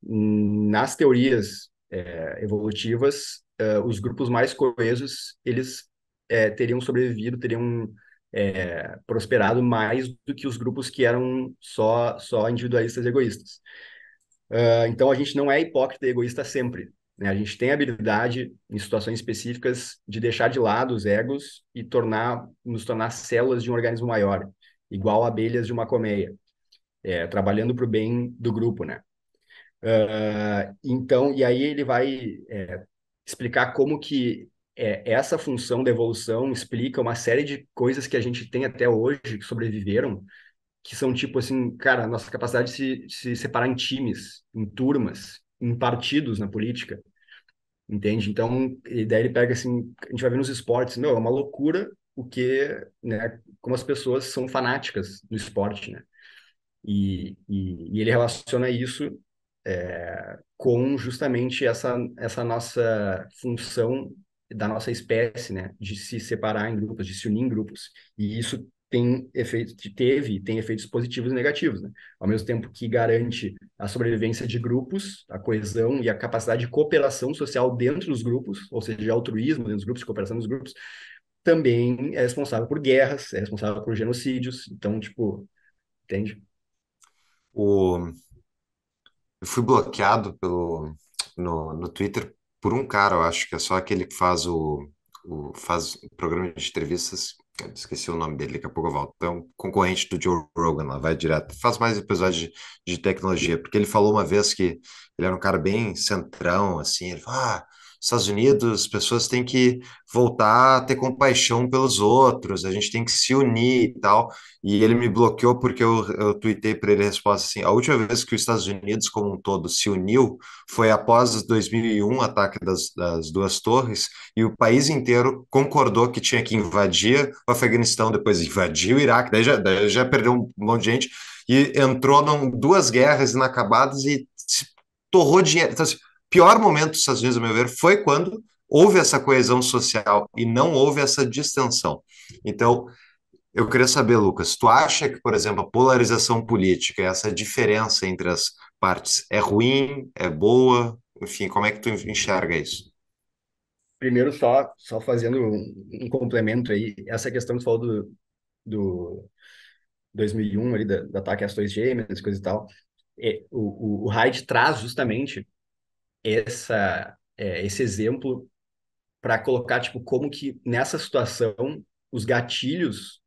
nas teorias é, evolutivas, eh, os grupos mais coesos eles é, teriam sobrevivido, teriam é, prosperado mais do que os grupos que eram só, só individualistas e egoístas. Uh, então, a gente não é hipócrita e egoísta sempre. Né? A gente tem a habilidade, em situações específicas, de deixar de lado os egos e tornar, nos tornar células de um organismo maior, igual abelhas de uma colmeia, é, trabalhando para o bem do grupo, né? Uh, então, e aí ele vai é, explicar como que é, essa função da evolução explica uma série de coisas que a gente tem até hoje, que sobreviveram, que são tipo assim, cara, nossa capacidade de se, se separar em times, em turmas, em partidos na política, entende? Então, e daí ele pega assim, a gente vai ver nos esportes, meu, é uma loucura o que, né, como as pessoas são fanáticas do esporte, né? E, e, e ele relaciona isso é, com justamente essa, essa nossa função da nossa espécie, né, de se separar em grupos, de se unir em grupos. E isso tem efeitos, teve, tem efeitos positivos e negativos, né? Ao mesmo tempo que garante a sobrevivência de grupos, a coesão e a capacidade de cooperação social dentro dos grupos, ou seja, de altruísmo dentro dos grupos, de cooperação dos grupos, também é responsável por guerras, é responsável por genocídios. Então, tipo, entende? O... Eu fui bloqueado pelo... no, no Twitter por um cara, eu acho que é só aquele que faz o, o faz o programa de entrevistas, esqueci o nome dele, daqui a pouco eu volto. É um concorrente do Joe Rogan lá, vai direto. Faz mais episódios de, de tecnologia, porque ele falou uma vez que ele era um cara bem centrão, assim, ele falou, ah, Estados Unidos, as pessoas têm que voltar a ter compaixão pelos outros, a gente tem que se unir e tal. E ele me bloqueou porque eu, eu tuitei para ele a resposta assim: a última vez que os Estados Unidos, como um todo, se uniu foi após 2001, ataque das, das duas torres, e o país inteiro concordou que tinha que invadir o Afeganistão, depois invadir o Iraque, daí já, daí já perdeu um monte de gente, e entrou em duas guerras inacabadas e se torrou dinheiro. Então, assim, pior momento dos Estados Unidos, a meu ver, foi quando houve essa coesão social e não houve essa distensão. Então, eu queria saber, Lucas, tu acha que, por exemplo, a polarização política, essa diferença entre as partes, é ruim, é boa? Enfim, como é que tu enxerga isso? Primeiro, só, só fazendo um, um complemento aí, essa questão que tu falou do, do 2001, ali, do, do ataque às torres gêmeas, coisa e tal, é, o, o, o Hyde traz justamente essa, é, esse exemplo para colocar tipo como que nessa situação os gatilhos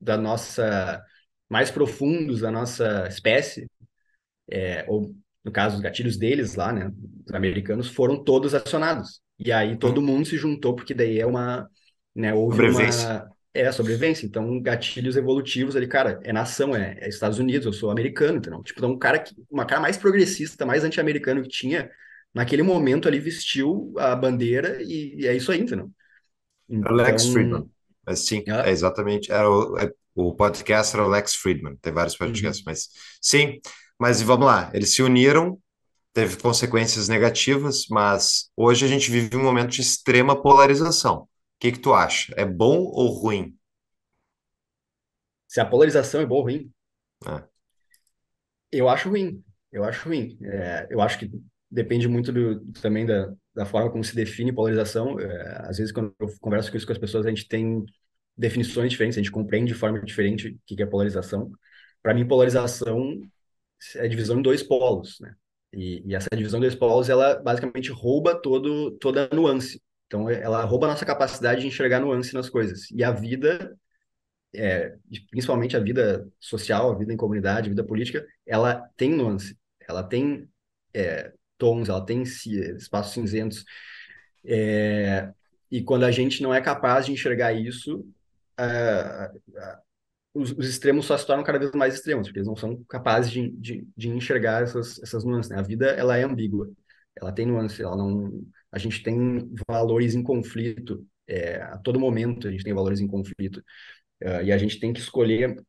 da nossa mais profundos da nossa espécie é, ou no caso os gatilhos deles lá né os americanos foram todos acionados e aí uhum. todo mundo se juntou porque daí é uma né houve sobrevivência. uma é sobrevivência então gatilhos evolutivos ali cara é nação é, é Estados Unidos eu sou americano então tipo então um cara que uma cara mais progressista mais anti-americano que tinha naquele momento ali vestiu a bandeira e, e é isso aí, entendeu? Então, Alex Friedman. É, sim, ah. é exatamente. Era o, é, o podcast era o Lex Friedman, tem vários uhum. podcasts, uhum. mas sim. Mas vamos lá, eles se uniram, teve consequências negativas, mas hoje a gente vive um momento de extrema polarização. O que, que tu acha? É bom ou ruim? Se a polarização é boa ou ruim? É. Eu acho ruim. Eu acho ruim. É, eu acho que depende muito do, também da, da forma como se define polarização. É, às vezes, quando eu converso com isso com as pessoas, a gente tem definições diferentes, a gente compreende de forma diferente o que, é polarização. Para mim, polarização é divisão em dois polos, né? E, e, essa divisão em dois polos, ela basicamente rouba todo, toda a nuance. Então, é, ela rouba a nossa capacidade de enxergar nuance nas coisas. E a vida, é, principalmente a vida social, a vida em comunidade, a vida política, ela tem nuance. Ela tem é, tons, ela tem espaços cinzentos. É, e quando a gente não é capaz de enxergar isso, uh, uh, os, os, extremos só se tornam cada vez mais extremos, porque eles não são capazes de, de, de enxergar essas, essas nuances. Né? A vida ela é ambígua, ela tem nuances, ela não, a gente tem valores em conflito é, a todo momento, a gente tem valores em conflito. Uh, e a gente tem que escolher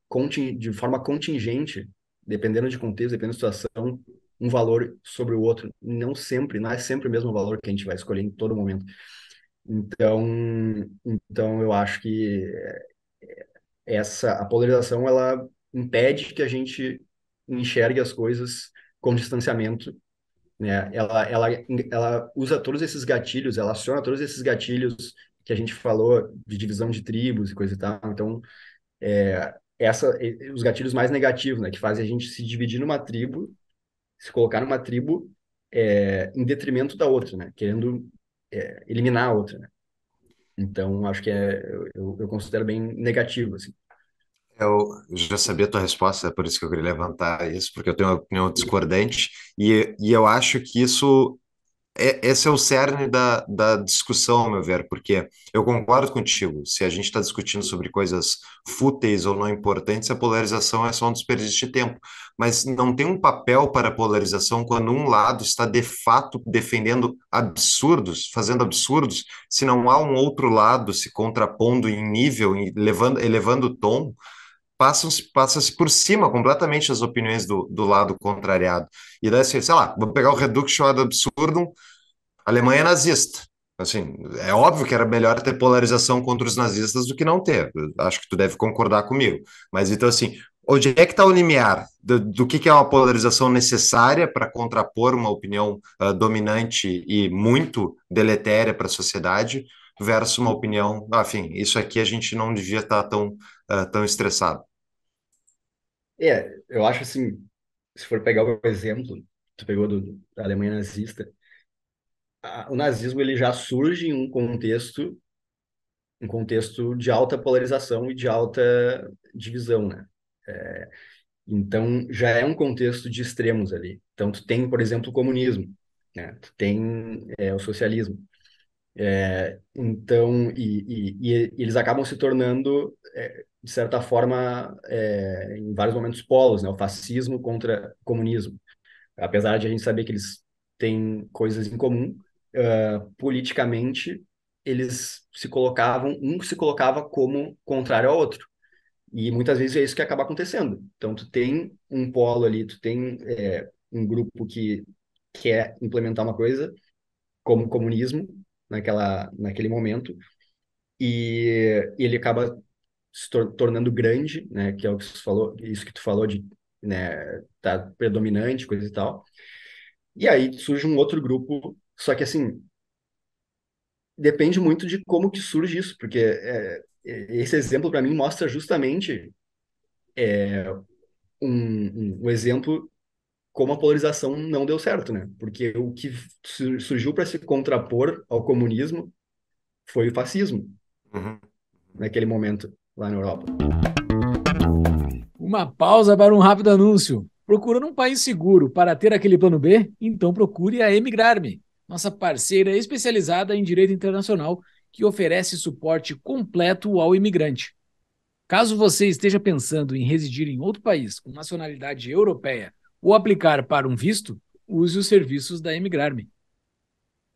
de forma contingente, dependendo de contexto, dependendo da situação, um valor sobre o outro. Não sempre, não é sempre o mesmo valor que a gente vai escolher em todo momento. Então, então eu acho que eh, essa a polarização ela impede que a gente enxergue as coisas com distanciamento, né? Ela, ela, ela usa todos esses gatilhos, ela aciona todos esses gatilhos que a gente falou de divisão de tribos e coisa e tal. Então, é, essa, os gatilhos mais negativos, né, que fazem a gente se dividir numa tribo se colocar numa tribo é, em detrimento da outra, né? Querendo é, eliminar a outra, né? Então, acho que é, eu, eu considero bem negativo, assim. Eu já sabia a tua resposta, é por isso que eu queria levantar isso, porque eu tenho uma opinião discordante, e, e eu acho que isso é, esse é o cerne da, da discussão, ao meu ver, porque eu concordo contigo. Se a gente está discutindo sobre coisas fúteis ou não importantes, a polarização é só um desperdício de tempo. Mas não tem um papel para a polarização quando um lado está de fato defendendo absurdos, fazendo absurdos, se não há um outro lado se contrapondo em nível, elevando, elevando o tom passa-se passa por cima completamente as opiniões do, do lado contrariado. E daí, assim, sei lá, vou pegar o Reduction ad absurdum, Alemanha nazista. Assim, é óbvio que era melhor ter polarização contra os nazistas do que não ter. Acho que tu deve concordar comigo. Mas então, assim, onde é que está o limiar do, do que, que, é uma polarização necessária para contrapor uma opinião uh, dominante e muito deletéria para a sociedade versus uma opinião, ah, enfim, isso aqui a gente não devia estar tá tão uh, tão estressado. É, eu acho assim, se for pegar o exemplo, tu pegou do, da Alemanha nazista, a, o nazismo ele já surge em um contexto um contexto de alta polarização e de alta divisão, né? É, então, já é um contexto de extremos ali. Então, tu tem, por exemplo, o comunismo, né? Tu tem é, o socialismo. É, então, e, e, e, eles acabam se tornando é, de certa forma, é, em vários momentos polos, né? O fascismo contra o comunismo. Apesar de a gente saber que eles têm coisas em comum, uh, politicamente eles se colocavam, um se colocava como contrário ao outro. E muitas vezes é isso que acaba acontecendo. Então, tu tem um polo ali, tu tem é, um grupo que quer implementar uma coisa, como o comunismo, naquela, naquele momento, e, e ele acaba se tor tornando grande, né, que é o que você falou, isso que tu falou de, né, tá predominante, coisa e tal. E aí surge um outro grupo, só que assim, depende muito de como que surge isso, porque é, é esse exemplo para mim mostra justamente é, um, um exemplo como a polarização não deu certo, né? Porque o que surgiu para se contrapor ao comunismo foi o fascismo uhum. naquele momento lá na Europa. Uma pausa para um rápido anúncio. Procurando um país seguro para ter aquele plano B? Então procure a Emigrarme, nossa parceira especializada em direito internacional que oferece suporte completo ao imigrante. Caso você esteja pensando em residir em outro país com nacionalidade europeia ou aplicar para um visto, use os serviços da Emigrarme.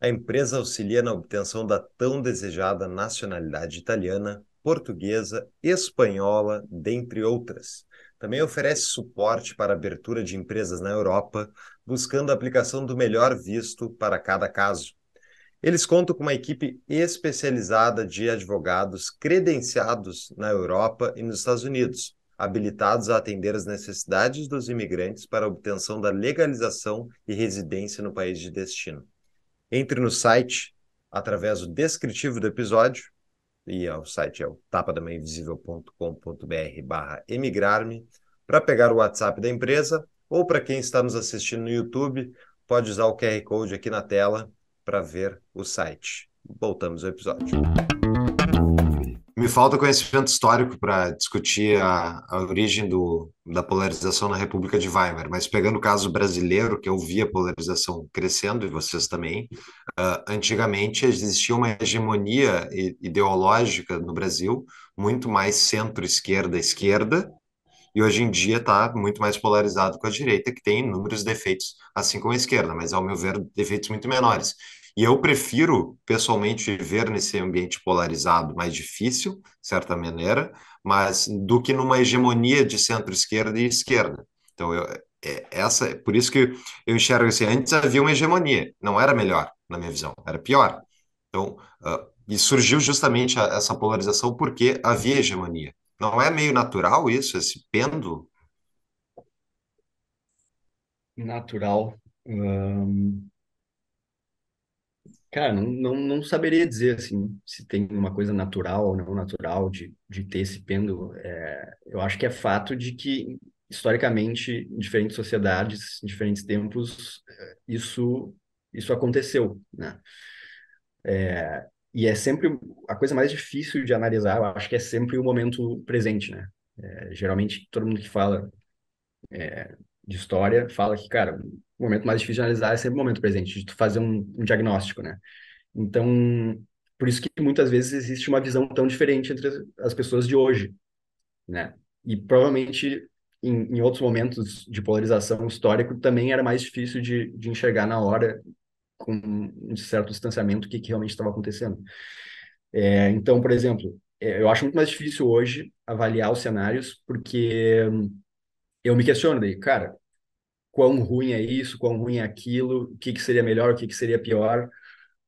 A empresa auxilia na obtenção da tão desejada nacionalidade italiana portuguesa, espanhola, dentre outras. Também oferece suporte para abertura de empresas na Europa, buscando a aplicação do melhor visto para cada caso. Eles contam com uma equipe especializada de advogados credenciados na Europa e nos Estados Unidos, habilitados a atender as necessidades dos imigrantes para a obtenção da legalização e residência no país de destino. Entre no site através do descritivo do episódio e é, o site é o tapadamainvisível.com.br barra emigrar-me, para pegar o WhatsApp da empresa, ou para quem está nos assistindo no YouTube, pode usar o QR Code aqui na tela para ver o site. Voltamos ao episódio me falta conhecimento histórico para discutir a, a origem do, da polarização na República de Weimar, mas pegando o caso brasileiro, que eu vi a polarização crescendo, e vocês também, uh, antigamente existia uma hegemonia ideológica no Brasil muito mais centro-esquerda-esquerda, e hoje em dia está muito mais polarizado com a direita, que tem inúmeros defeitos, assim como a esquerda, mas, ao meu ver, defeitos muito menores. E eu prefiro, pessoalmente, viver nesse ambiente polarizado mais difícil, de certa maneira, mas do que numa hegemonia de centro-esquerda e esquerda. Então, eu, é, essa, por isso que eu enxergo assim, antes havia uma hegemonia, não era melhor, na minha visão, era pior. Então, uh, e surgiu justamente a, essa polarização porque havia hegemonia. Não é meio natural isso, esse pêndulo? Natural. Cara, não, não, não saberia dizer assim, se tem uma coisa natural ou não natural de, de ter esse pêndulo. É, eu acho que é fato de que, historicamente, em diferentes sociedades, em diferentes tempos, é, isso, isso aconteceu. Né? É, e é sempre a coisa mais difícil de analisar, eu acho que é sempre o momento presente. Né? É, geralmente, todo mundo que fala é, de história fala que, cara, o momento mais difícil de analisar é sempre o momento presente, de tu fazer um, um diagnóstico, né? Então, por isso que muitas vezes existe uma visão tão diferente entre as, pessoas de hoje, né? E provavelmente em, em, outros momentos de polarização histórico também era mais difícil de, de enxergar na hora, com um certo distanciamento, o que, que realmente estava acontecendo. É, então, por exemplo, é, eu acho muito mais difícil hoje avaliar os cenários, porque eu me questiono daí, cara, quão ruim é isso, quão ruim é aquilo, o que, que seria melhor, o que, que seria pior.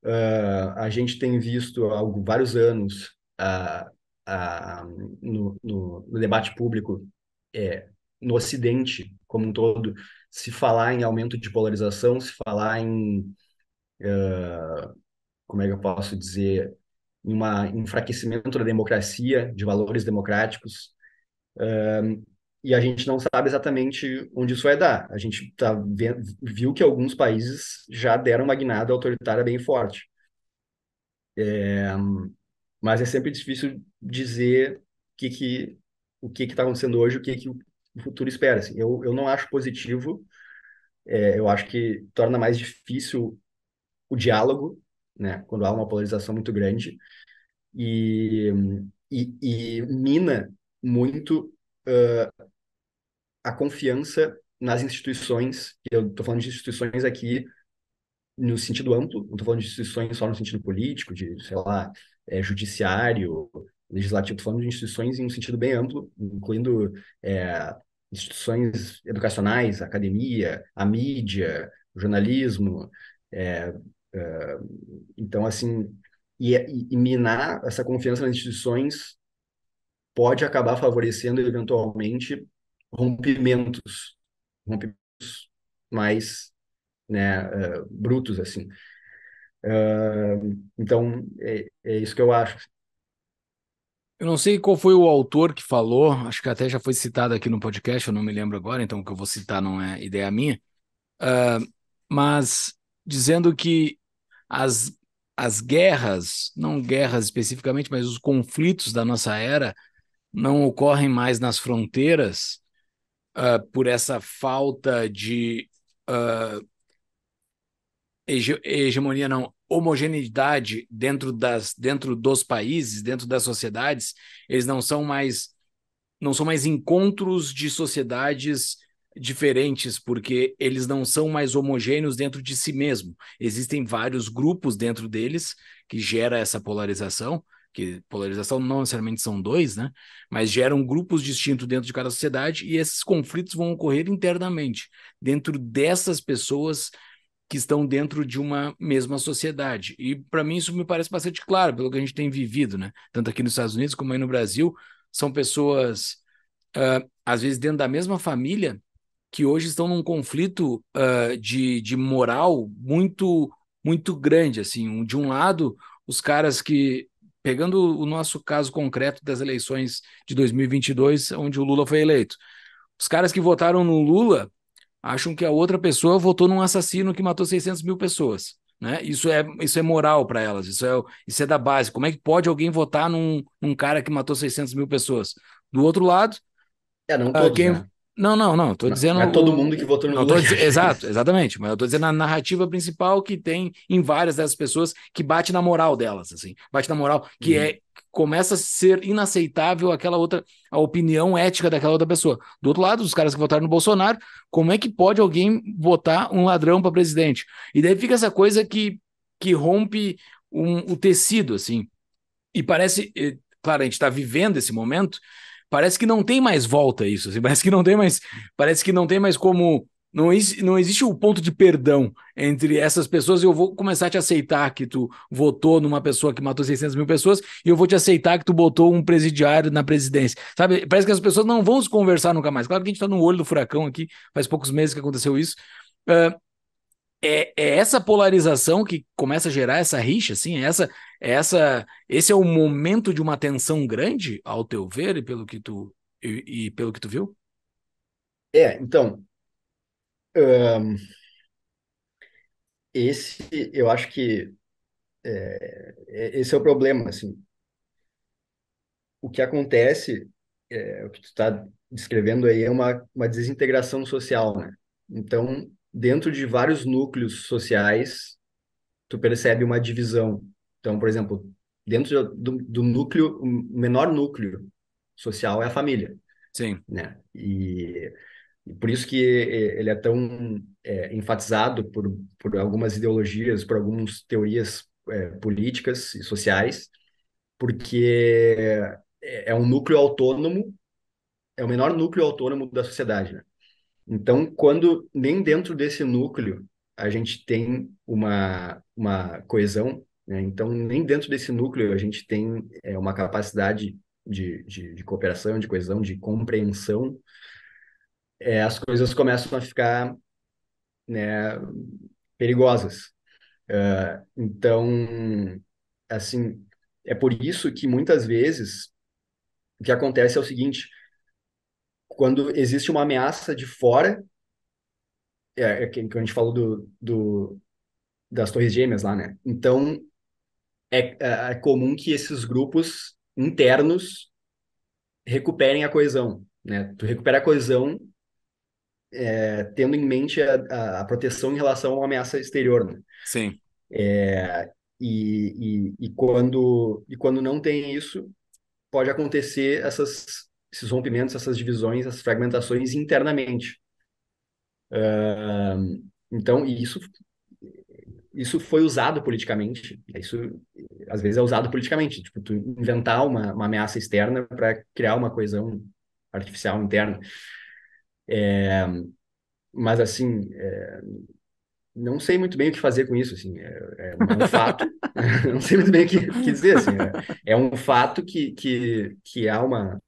Uh, a gente tem visto há vários anos uh, uh, no, no, no, debate público, é, no Ocidente como um todo, se falar em aumento de polarização, se falar em. como é que eu posso dizer? Em um enfraquecimento da democracia, de valores democráticos. Uh, e a gente não sabe exatamente onde isso vai dar. A gente tá vendo, viu que alguns países já deram uma guinada autoritária bem forte. É, mas é sempre difícil dizer que que, o que está acontecendo hoje, o que, que o futuro espera. Assim, eu, eu não acho positivo, é, eu acho que torna mais difícil o diálogo, né, quando há uma polarização muito grande, e, e, e mina muito a confiança nas instituições, e eu estou falando de instituições aqui no sentido amplo, não estou falando de instituições só no sentido político, de, sei lá, é, judiciário, legislativo, estou falando de instituições em um sentido bem amplo, incluindo é, instituições educacionais, academia, a mídia, jornalismo. É, é, então, assim, e, e minar essa confiança nas instituições pode acabar favorecendo eventualmente rompimentos, rompimentos mais né, uh, brutos, assim. Uh, então, é, é isso que eu acho. Eu não sei qual foi o autor que falou, acho que até já foi citado aqui no podcast, eu não me lembro agora, então o que eu vou citar não é ideia minha, uh, mas dizendo que as, as guerras, não guerras especificamente, mas os conflitos da nossa era não ocorrem mais nas fronteiras, uh, por essa falta de uh, hege hegemonia, não, homogeneidade dentro, das, dentro dos países, dentro das sociedades, eles não são mais não são mais encontros de sociedades diferentes, porque eles não são mais homogêneos dentro de si mesmo. Existem vários grupos dentro deles que gera essa polarização, que polarização não necessariamente são dois, né? Mas geram grupos distintos dentro de cada sociedade e esses conflitos vão ocorrer internamente, dentro dessas pessoas que estão dentro de uma mesma sociedade. E para mim isso me parece bastante claro, pelo que a gente tem vivido, né? Tanto aqui nos Estados Unidos como aí no Brasil, são pessoas, uh, às vezes dentro da mesma família, que hoje estão num conflito uh, de, de moral muito muito grande assim de um lado os caras que pegando o nosso caso concreto das eleições de 2022, onde o Lula foi eleito. Os caras que votaram no Lula acham que a outra pessoa votou num assassino que matou 600 mil pessoas. Né? Isso, é, isso é moral para elas, isso é, isso é da base. Como é que pode alguém votar num, num cara que matou 600 mil pessoas? Do outro lado, é, não ah, todos, quem, né? Não, não, não. Estou dizendo. é todo mundo que votou no não, Lula. Diz... Exato, exatamente. Mas eu estou dizendo a narrativa principal que tem em várias dessas pessoas que bate na moral delas, assim. Bate na moral, que uhum. é. Começa a ser inaceitável aquela outra. a opinião ética daquela outra pessoa. Do outro lado, os caras que votaram no Bolsonaro, como é que pode alguém votar um ladrão para presidente? E daí fica essa coisa que, que rompe um, o tecido, assim. E parece. Eh, claro, a gente está vivendo esse momento, parece que não tem mais volta isso. Assim, parece que não tem mais. Parece que não tem mais como. Não, não existe o um ponto de perdão entre essas pessoas. Eu vou começar a te aceitar que tu votou numa pessoa que matou 600 mil pessoas e eu vou te aceitar que tu botou um presidiário na presidência. Sabe? Parece que as pessoas não vão se conversar nunca mais. Claro que a gente está no olho do furacão aqui. Faz poucos meses que aconteceu isso. Uh, é, é essa polarização que começa a gerar essa rixa, assim, é essa, é essa, esse é o momento de uma tensão grande, ao teu ver, e pelo que tu, e, e pelo que tu viu? É, então, um, esse, eu acho que é, é, esse é o problema, assim. O que acontece, é, o que tu está descrevendo aí é uma, uma desintegração social, né? Então, dentro de vários núcleos sociais, tu percebe uma divisão. Então, por exemplo, dentro do, do núcleo, o menor núcleo social é a família. Sim. Né? E, e por isso que ele é tão é, enfatizado por, por algumas ideologias, por algumas teorias é, políticas e sociais, porque é, é um núcleo autônomo, é o menor núcleo autônomo da sociedade, né? Então, quando nem dentro desse núcleo a gente tem uma, uma coesão, né? então nem dentro desse núcleo a gente tem é, uma capacidade de, de, de, cooperação, de coesão, de compreensão, é, as coisas começam a ficar né, perigosas. Uh, então, assim, é por isso que muitas vezes o que acontece é o seguinte: quando existe uma ameaça de fora, é, é que a gente falou do, do, das Torres Gêmeas lá, né? Então, é, é, é comum que esses grupos internos recuperem a coesão, né? Tu recupera a coesão é, tendo em mente a, a, proteção em relação a uma ameaça exterior, né? Sim. É, e, e, e, quando, e quando não tem isso, pode acontecer essas esses rompimentos, essas divisões, essas fragmentações internamente. Uh, então, isso isso foi usado politicamente. Né, isso às vezes é usado politicamente, tipo tu inventar uma, uma ameaça externa para criar uma coesão artificial interna. É, mas assim, é, não sei muito bem o que fazer com isso. Assim, é, é um é fato. não sei muito bem o que, que dizer. Assim, é, é, um fato que, que, que há uma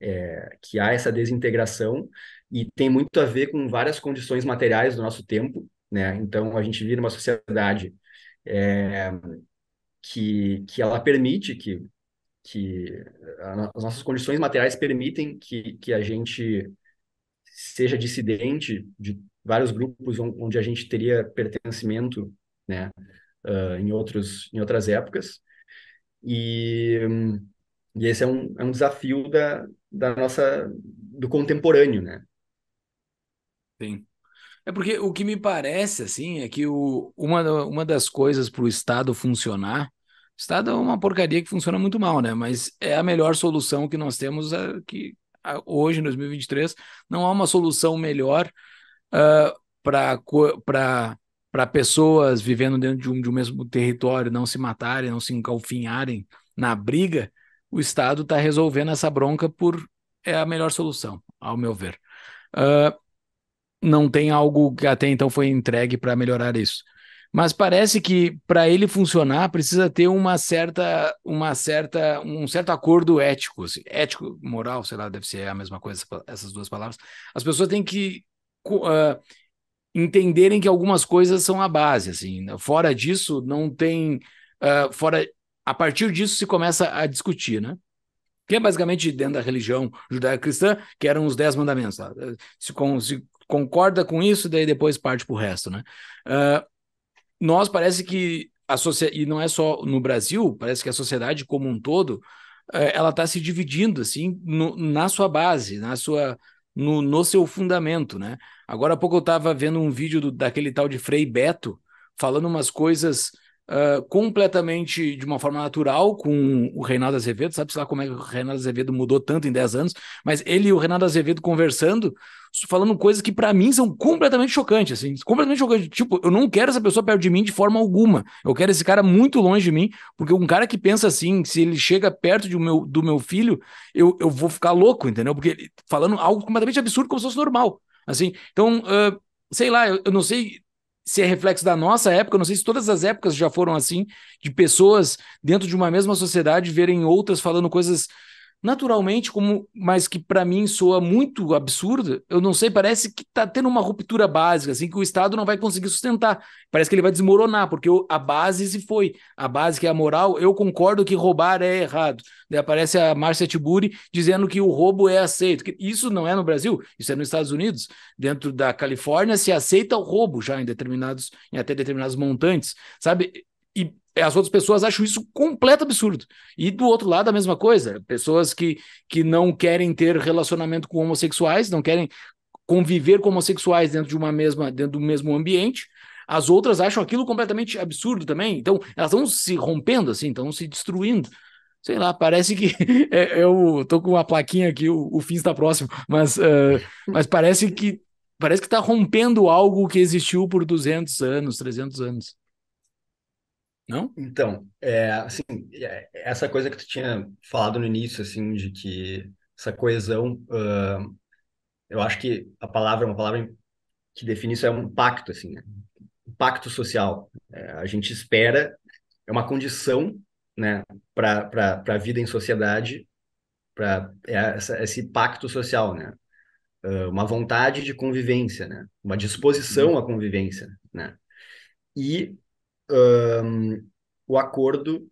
é, que há essa desintegração e tem muito a ver com várias condições materiais do nosso tempo, né? Então a gente vive numa sociedade é, que, que ela permite que, que as nossas condições materiais permitem que, que a gente seja dissidente de vários grupos onde a gente teria pertencimento, né? Uh, em outros em outras épocas e, e esse é um, é um desafio da, da nossa do contemporâneo, né? Sim. É porque o que me parece assim é que o, uma, uma das coisas para o Estado funcionar, Estado é uma porcaria que funciona muito mal, né? Mas é a melhor solução que nós temos a, que a, hoje, em 2023, não há uma solução melhor uh, ah, para para pessoas vivendo dentro de um, de um mesmo território não se matarem, não se encalfinharem na briga, o Estado está resolvendo essa bronca por é a melhor solução, ao meu ver. Uh, não tem algo que até então foi entregue para melhorar isso. Mas parece que para ele funcionar precisa ter uma certa, uma certa, um certo acordo ético, assim, ético, moral, sei lá, deve ser a mesma coisa essas duas palavras. As pessoas têm que uh, entenderem que algumas coisas são a base, assim. Fora disso, não tem, uh, fora a partir disso se começa a discutir, né? Que é basicamente dentro da religião judaico-cristã, que eram os dez mandamentos. Tá? Se, com, se, concorda com isso, daí depois parte para o resto, né? Uh, nós parece que a sociedade, e não é só no Brasil, parece que a sociedade como um todo, uh, ela está se dividindo, assim, no, na sua base, na sua, no, no seu fundamento, né? Agora há pouco eu estava vendo um vídeo do, daquele tal de Frei Beto, falando umas coisas uh, completamente de uma forma natural com o Reinaldo Azevedo. Sabe-se lá como é que o Reinaldo Azevedo mudou tanto em 10 anos, mas ele e o Reinaldo Azevedo conversando, falando coisas que para mim são completamente chocantes, assim, completamente chocantes. Tipo, eu não quero essa pessoa perto de mim de forma alguma. Eu quero esse cara muito longe de mim, porque um cara que pensa assim, se ele chega perto de meu, do meu filho, eu, eu vou ficar louco, entendeu? Porque falando algo completamente absurdo, como se fosse normal. Assim, então, uh, sei lá, eu, eu não sei se é reflexo da nossa época, não sei se todas as épocas já foram assim, de pessoas dentro de uma mesma sociedade verem outras falando coisas naturalmente, como mas que para mim soa muito absurda, eu não sei, parece que está tendo uma ruptura básica, assim, que o Estado não vai conseguir sustentar. Parece que ele vai desmoronar, porque a base se foi. A base que é a moral, eu concordo que roubar é errado. Daí aparece a Marcia Tiburi dizendo que o roubo é aceito. Isso não é no Brasil, isso é nos Estados Unidos. Dentro da Califórnia se aceita o roubo já em determinados, em até determinados montantes, sabe? E é, as outras pessoas acham isso completo absurdo. E do outro lado, a mesma coisa. Pessoas que, que não querem ter relacionamento com homossexuais, não querem conviver com homossexuais dentro de uma mesma, dentro do mesmo ambiente. As outras acham aquilo completamente absurdo também. Então, elas estão se rompendo, assim, estão se destruindo. Sei lá, parece que é, eu tô com uma plaquinha aqui, o, o fim está próximo, mas, uh, mas parece que parece que está rompendo algo que existiu por 200 anos, 300 anos não? Então, é, assim, é, essa coisa que tu tinha falado no início, assim, de que essa coesão, uh, eu acho que a palavra, é uma palavra que define isso é um pacto, assim, né? um pacto social. É, a gente espera, é uma condição, né, para a vida em sociedade, para é esse pacto social, né? Uh, uma vontade de convivência, né? Uma disposição uhum. à convivência, né? E um, o acordo,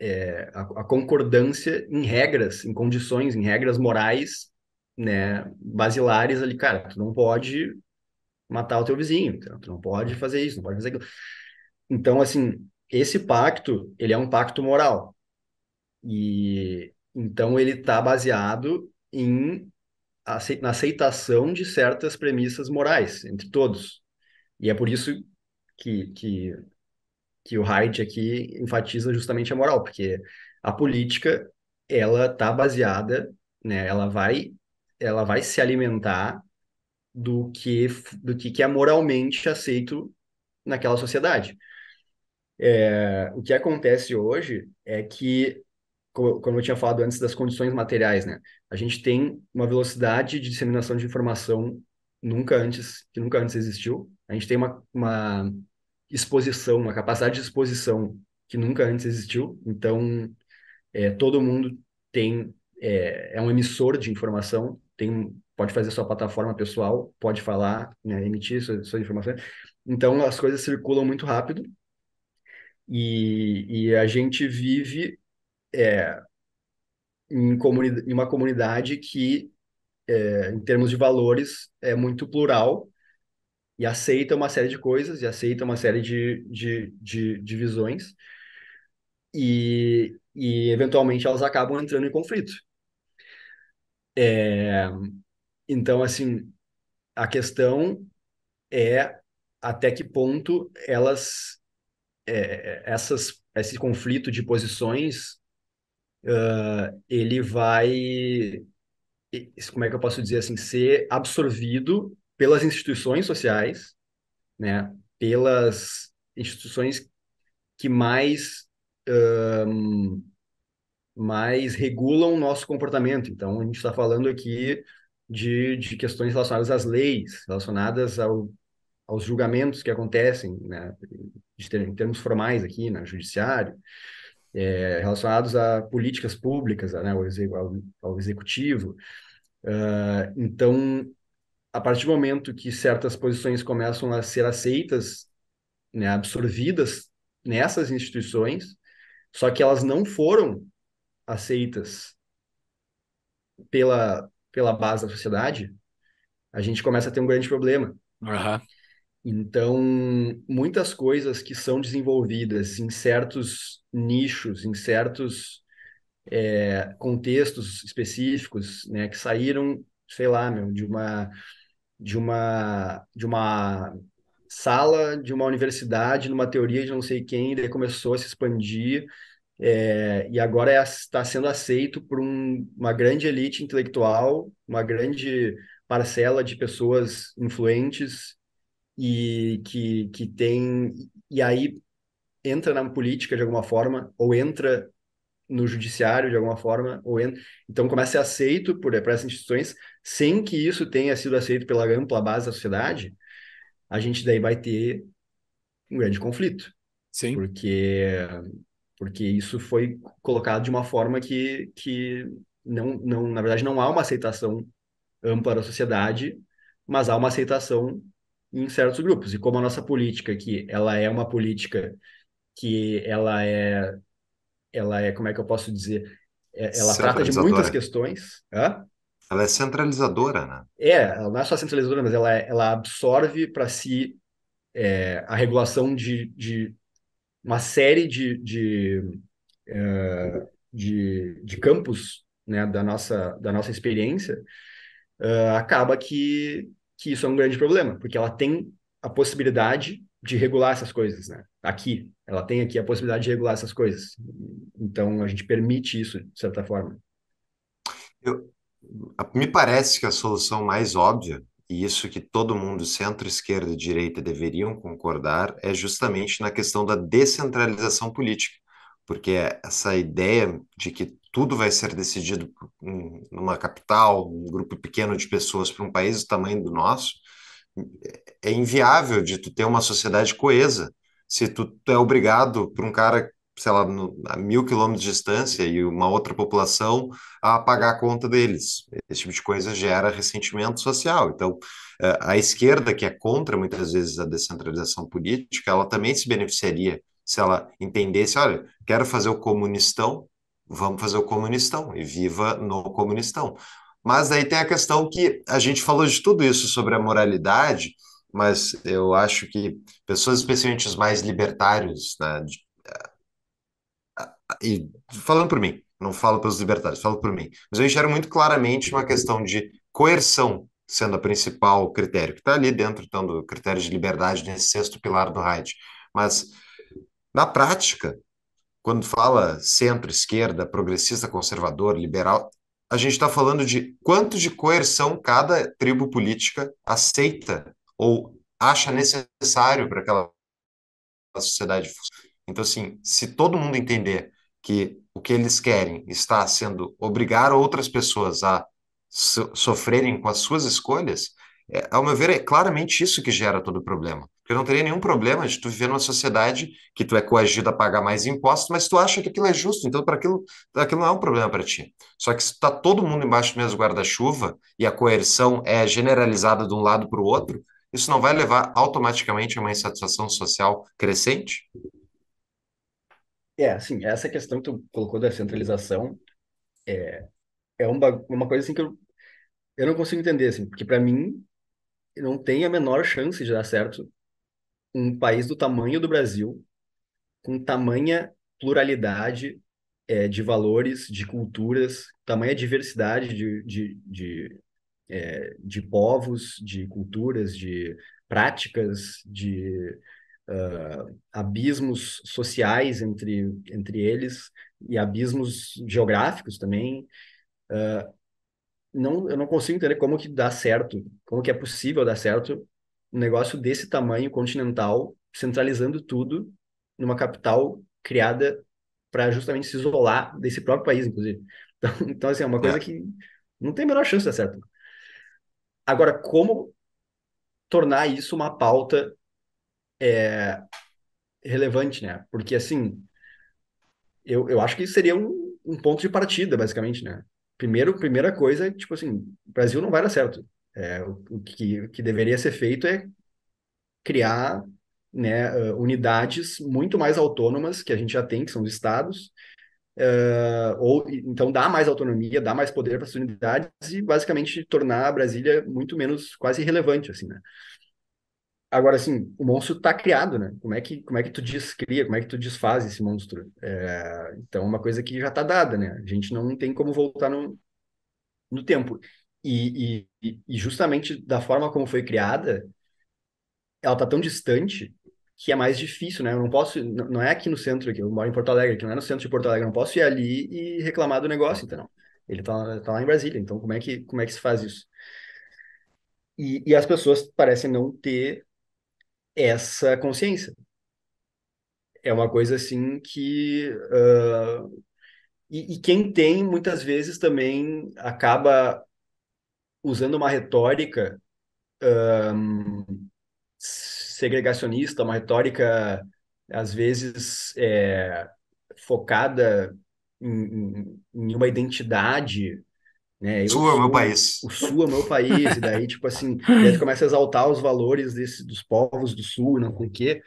é, a, a, concordância em regras, em condições, em regras morais, né, basilares ali, cara, tu não pode matar o teu vizinho, tu não pode fazer isso, não pode fazer aquilo. Então, assim, esse pacto, ele é um pacto moral. E então ele está baseado em na aceitação de certas premissas morais entre todos. E é por isso que, que que o Hyde aqui enfatiza justamente a moral, porque a política ela está baseada, né, ela vai ela vai se alimentar do que do que, que é moralmente aceito naquela sociedade. É, o que acontece hoje é que, como, como eu tinha falado antes das condições materiais, né, a gente tem uma velocidade de disseminação de informação nunca antes que nunca antes existiu. A gente tem uma, uma exposição, uma capacidade de exposição que nunca antes existiu. Então, é, todo mundo tem é, é, um emissor de informação, tem pode fazer sua plataforma pessoal, pode falar, né, emitir suas, suas informações. Então, as coisas circulam muito rápido e, e a gente vive é, em, comuni em uma comunidade que, é, em termos de valores, é muito plural e aceita uma série de coisas, e aceita uma série de, de, de, de visões, e, e eventualmente elas acabam entrando em conflito. É, então, assim, a questão é até que ponto elas, é, essas, esse conflito de posições, uh, ele vai, como é que eu posso dizer assim, ser absorvido pelas instituições sociais, né, pelas instituições que mais um, mais regulam o nosso comportamento. Então, a gente está falando aqui de, de questões relacionadas às leis, relacionadas ao, aos julgamentos que acontecem, né, em termos formais aqui, né, judiciário, é, relacionados a políticas públicas, né, ao, ao, ao executivo. Uh, então, a partir do momento que certas posições começam a ser aceitas, né, absorvidas nessas instituições, só que elas não foram aceitas pela, pela base da sociedade, a gente começa a ter um grande problema. Uhum. Então, muitas coisas que são desenvolvidas em certos nichos, em certos é, contextos específicos, né, que saíram, sei lá, meu, de uma de uma, de uma sala de uma universidade, numa teoria de não sei quem, ele começou a se expandir, é, e agora está é, tá sendo aceito por um, uma grande elite intelectual, uma grande parcela de pessoas influentes e que, que tem. E aí entra na política de alguma forma, ou entra no judiciário de alguma forma, ou entra, então começa a ser aceito por, por essas instituições, sem que isso tenha sido aceito pela ampla base da sociedade, a gente daí vai ter um grande conflito. Sim. Porque, porque isso foi colocado de uma forma que, que não, não, na verdade, não há uma aceitação ampla da sociedade, mas há uma aceitação em certos grupos. E como a nossa política aqui, ela é uma política que ela é, ela é, como é que eu posso dizer? É, ela trata de muitas questões. Hã? Ela é centralizadora, né? É, ela não é só centralizadora, mas ela, é, ela absorve para si é, a regulação de, de uma série de, de, é, de, de, campos né, da, nossa, da nossa experiência, uh, acaba que, que isso é um grande problema, porque ela tem a possibilidade de regular essas coisas, né? Aqui, ela tem aqui a possibilidade de regular essas coisas. Então, a gente permite isso, de certa forma. Eu, me parece que a solução mais óbvia, e isso que todo mundo, centro, esquerda e direita, deveriam concordar, é justamente na questão da descentralização política, porque é essa ideia de que tudo vai ser decidido numa capital, um grupo pequeno de pessoas para um país do tamanho do nosso, é, é inviável de tu ter uma sociedade coesa se tu, tu é obrigado por um cara sei lá, no, a mil quilômetros de distância e uma outra população a pagar a conta deles. Esse tipo de coisa gera ressentimento social. Então, eh, a esquerda, que é contra muitas vezes a descentralização política, ela também se beneficiaria se ela entendesse: olha, quero fazer o comunistão, vamos fazer o comunistão e viva no comunistão. Mas aí tem a questão que a gente falou de tudo isso sobre a moralidade mas eu acho que pessoas, especialmente os mais libertários, né, de e falando por mim, não falo pelos libertários, falo por mim, mas eu enxergo muito claramente uma questão de coerção sendo a principal critério, que está ali dentro então, do critério de liberdade, nesse sexto pilar do Hyde. Mas, na prática, quando fala centro-esquerda, progressista, conservador, liberal, a gente está falando de quanto de coerção cada tribo política aceita ou acha necessário para aquela sociedade. Então, assim, se todo mundo entender que o que eles querem está sendo obrigar outras pessoas a so sofrerem com as suas escolhas, é, ao meu ver, é claramente isso que gera todo o problema. Porque não teria nenhum problema de tu viver numa sociedade que tu é coagido a pagar mais impostos, mas tu acha que aquilo é justo, então para aquilo, aquilo não é um problema para ti. Só que se está todo mundo embaixo do mesmo guarda-chuva e a coerção é generalizada de um lado para o outro, isso não vai levar automaticamente a uma insatisfação social crescente? É, assim, essa questão que tu colocou da centralização é, é uma, uma coisa assim que eu, eu não consigo entender, assim, porque para mim não tem a menor chance de dar certo um país do tamanho do Brasil, com tamanha pluralidade é, de valores, de culturas, tamanha diversidade de, de, de, é, de povos, de culturas, de práticas, de uh, abismos sociais entre, entre eles e abismos geográficos também. Uh, não, eu não consigo entender como que dá certo, como que é possível dar certo um negócio desse tamanho continental, centralizando tudo numa capital criada para justamente se isolar desse próprio país, inclusive. Então, então assim, é uma coisa é. que não tem a menor chance de dar certo. Agora, como tornar isso uma pauta é relevante, né? Porque, assim, eu, eu acho que seria um, um ponto de partida, basicamente, né? Primeiro, primeira coisa, é, tipo assim, o Brasil não vai dar certo. É, o, o, que, o que deveria ser feito é criar né, unidades muito mais autônomas que a gente já tem, que são os estados, Uh, ou então dá mais autonomia, dá mais poder para as unidades e basicamente tornar a Brasília muito menos quase irrelevante assim, né? Agora, assim, o monstro está criado, né? Como é que, como é que tu descria, como é que tu desfaz esse monstro? É, então, é uma coisa que já está dada, né? A gente não tem como voltar no, no tempo. E, e, e justamente da forma como foi criada, ela está tão distante que é mais difícil, né? Eu não posso, não é aqui no centro, aqui eu moro em Porto Alegre, que não é no centro de Porto Alegre, eu não posso ir ali e reclamar do negócio, então. Ele está tá lá em Brasília, então como é que, como é que se faz isso? E, e as pessoas parecem não ter essa consciência. É uma coisa assim que. Uh, e, e quem tem, muitas vezes, também acaba usando uma retórica um, segregacionista, uma retórica às vezes é, focada em, em, uma identidade né? Eu, Sul é meu país. O Sul é meu país, e daí, tipo assim, daí começa a exaltar os valores desse, dos povos do Sul, não sei o quê.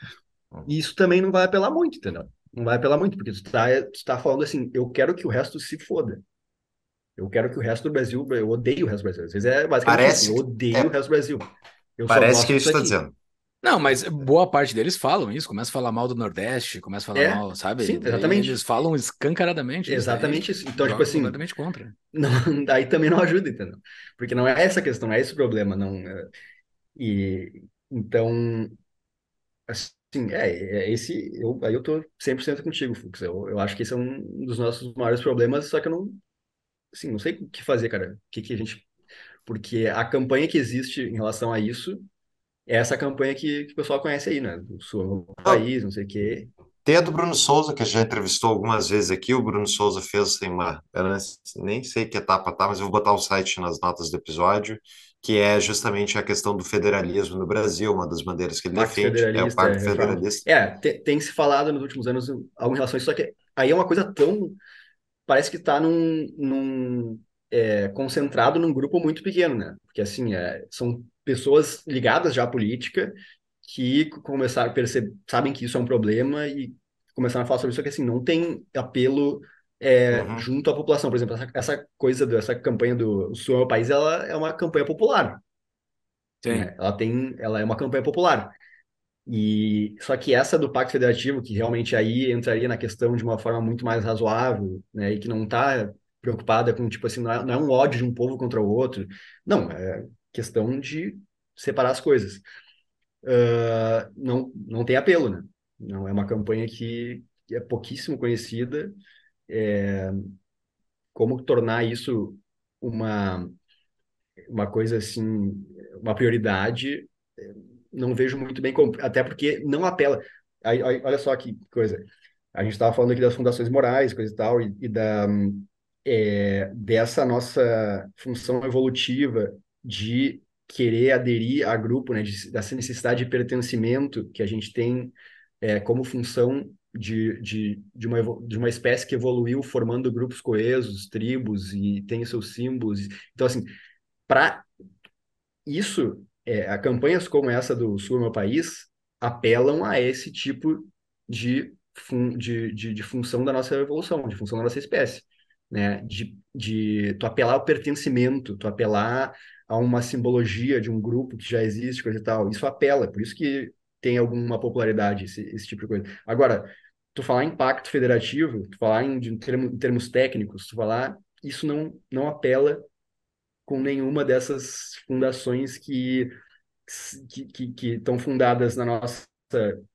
E isso também não vai apelar muito, entendeu? Não vai apelar muito, porque tu tá, tu tá falando assim, eu quero que o resto se foda. Eu quero que o resto do Brasil, eu odeio o resto do Brasil. Às vezes é basicamente Parece, assim, eu odeio é, o resto do Brasil. Eu Parece que é isso que tá dizendo. Não, mas boa parte deles falam isso, começa a falar mal do Nordeste, começa a falar é, mal, sabe? Sim, exatamente. Eles falam escancaradamente. É exatamente né? isso. Então, tipo assim. Completamente contra. Não, aí também não ajuda, entendeu? Porque não é essa questão, não é esse o problema, não. É, e então, assim, é, é esse. Eu, aí eu tô 100% contigo, Fux. Eu, eu acho que esse é um dos nossos maiores problemas, só que eu não. Assim, não sei o que fazer, cara. O que, que a gente. Porque a campanha que existe em relação a isso é essa campanha que, que o pessoal conhece aí, né? Do sul do ah. país, não sei o quê. Tem a do Bruno Souza, que a gente já entrevistou algumas vezes aqui. O Bruno Souza fez assim, uma. Eu nem sei que etapa tá, mas eu vou botar o site nas notas do episódio, que é justamente a questão do federalismo no Brasil, uma das bandeiras que ele defende. É o Parque é, Federalista. É, tem, tem, se falado nos últimos anos algumas relações, só que aí é uma coisa tão. Parece que está num, num é, concentrado num grupo muito pequeno, né? Porque, assim, é, são pessoas ligadas já à política que começaram a perceber, sabem que isso é um problema e começaram a falar sobre isso, só que, assim, não tem apelo é, uhum. junto à população. Por exemplo, essa, essa coisa, do, essa campanha do Sul é o País, ela é uma campanha popular. Sim. Né? Ela, tem, ela é uma campanha popular. E só que essa do Pacto Federativo, que realmente aí entraria na questão de uma forma muito mais razoável, né, e que não está preocupada com, tipo assim, não é, não é, um ódio de um povo contra o outro. Não, é questão de separar as coisas. Uh, não, não tem apelo, né? Não é uma campanha que é pouquíssimo conhecida. É, como tornar isso uma, uma coisa assim, uma prioridade, não vejo muito bem, como, até porque não apela. Aí, olha só que coisa. A gente estava falando aqui das fundações morais, coisa e tal, e, e da, é, dessa nossa função evolutiva de querer aderir a grupo, né, de, dessa necessidade de pertencimento que a gente tem é, como função de, de, de, uma, de uma espécie que evoluiu formando grupos coesos, tribos e tem seus símbolos. Então, assim, para isso, é, campanhas como essa do Sul é Meu País apelam a esse tipo de, fun, de, de, de função da nossa evolução, de função da nossa espécie né? De, de tu apelar ao pertencimento, tu apelar a uma simbologia de um grupo que já existe, coisa e tal. Isso apela, por isso que tem alguma popularidade esse, esse tipo de coisa. Agora, tu falar impacto federativo, tu falar em, em, termos, em termos técnicos, tu falar, isso não, não apela com nenhuma dessas fundações que que estão fundadas na nossa,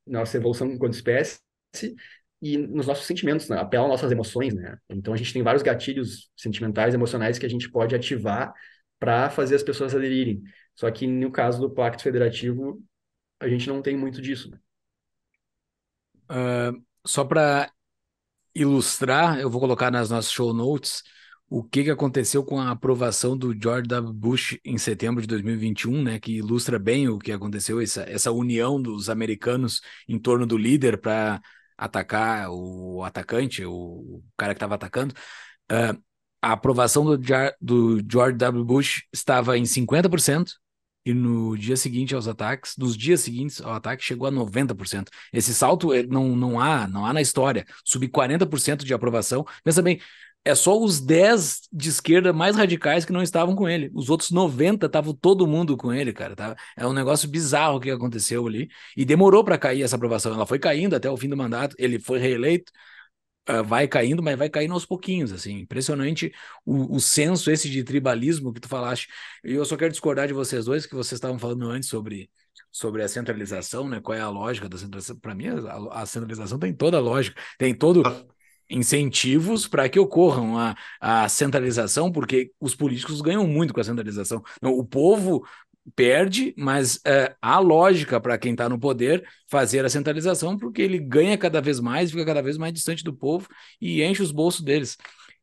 nossa evolução enquanto espécie e nos nossos sentimentos, né? apela nossas emoções, né? Então a gente tem vários gatilhos sentimentais, emocionais que a gente pode ativar para fazer as pessoas aderirem. Só que no caso do pacto federativo, a gente não tem muito disso. Né? Uh, só para ilustrar, eu vou colocar nas nossas show notes o que, que aconteceu com a aprovação do George W. Bush em setembro de 2021, né, que ilustra bem o que aconteceu, essa, essa união dos americanos em torno do líder para atacar o atacante, o cara que estava atacando, uh, a aprovação do, do, George W. Bush estava em 50%, e no dia seguinte aos ataques, dos dias seguintes ao ataque, chegou a 90%. Esse salto eh, não, não há não há na história. Subir 40% de aprovação. Pensa bem, é só os 10 de esquerda mais radicais que não estavam com ele. Os outros 90 estavam todo mundo com ele, cara. Tá? É um negócio bizarro o que aconteceu ali. E demorou para cair essa aprovação. Ela foi caindo até o fim do mandato. Ele foi reeleito. Uh, vai caindo, mas vai caindo aos pouquinhos, assim. Impressionante o, o senso esse de tribalismo que tu falaste. E eu só quero discordar de vocês dois, que vocês estavam falando antes sobre sobre a centralização, né? Qual é a lógica da centralização? Para mim, a, a, centralização tem toda a lógica, tem todo ah incentivos para que ocorram a, a centralização, porque os políticos ganham muito com a centralização. Então, o povo perde, mas é, há lógica para quem está no poder fazer a centralização, porque ele ganha cada vez mais, fica cada vez mais distante do povo e enche os bolsos deles.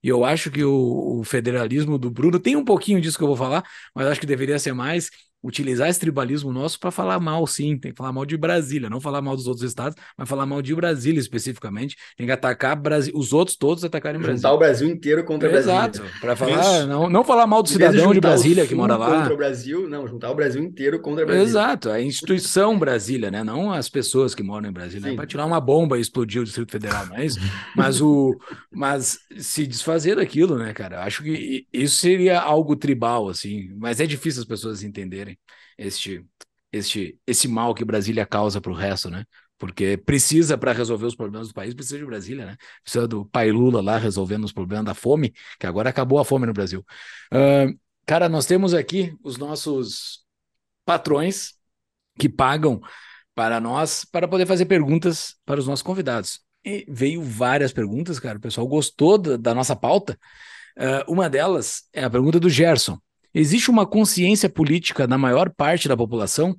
E eu acho que o, o, federalismo do Bruno tem um pouquinho disso que eu vou falar, mas acho que deveria ser mais utilizar esse tribalismo nosso para falar mal, sim. Tem que falar mal de Brasília, não falar mal dos outros estados, mas falar mal de Brasília especificamente. Tem que atacar os outros todos atacarem Brasília. Juntar o Brasil inteiro contra Exato, Brasília. Exato. Para falar, não, não falar mal do cidadão de Brasília que mora lá. Contra o Brasil, não, juntar o Brasil inteiro contra Brasília. Exato, a instituição Brasília, né? Não as pessoas que moram em Brasília. Né? Para tirar uma bomba e explodir o Distrito Federal, não é isso? mas o mas se desfazer daquilo, né, cara? Acho que isso seria algo tribal assim, mas é difícil as pessoas entenderem este, este, esse mal que Brasília causa para o resto, né? Porque precisa, para resolver os problemas do país, precisa de Brasília, né? Precisa do pai Lula lá resolvendo os problemas da fome, que agora acabou a fome no Brasil. Uh, cara, nós temos aqui os nossos patrões que pagam para nós, para poder fazer perguntas para os nossos convidados. E veio várias perguntas, cara. O pessoal gostou da, da nossa pauta. Uh, uma delas é a pergunta do Gerson. Existe uma consciência política na maior parte da população?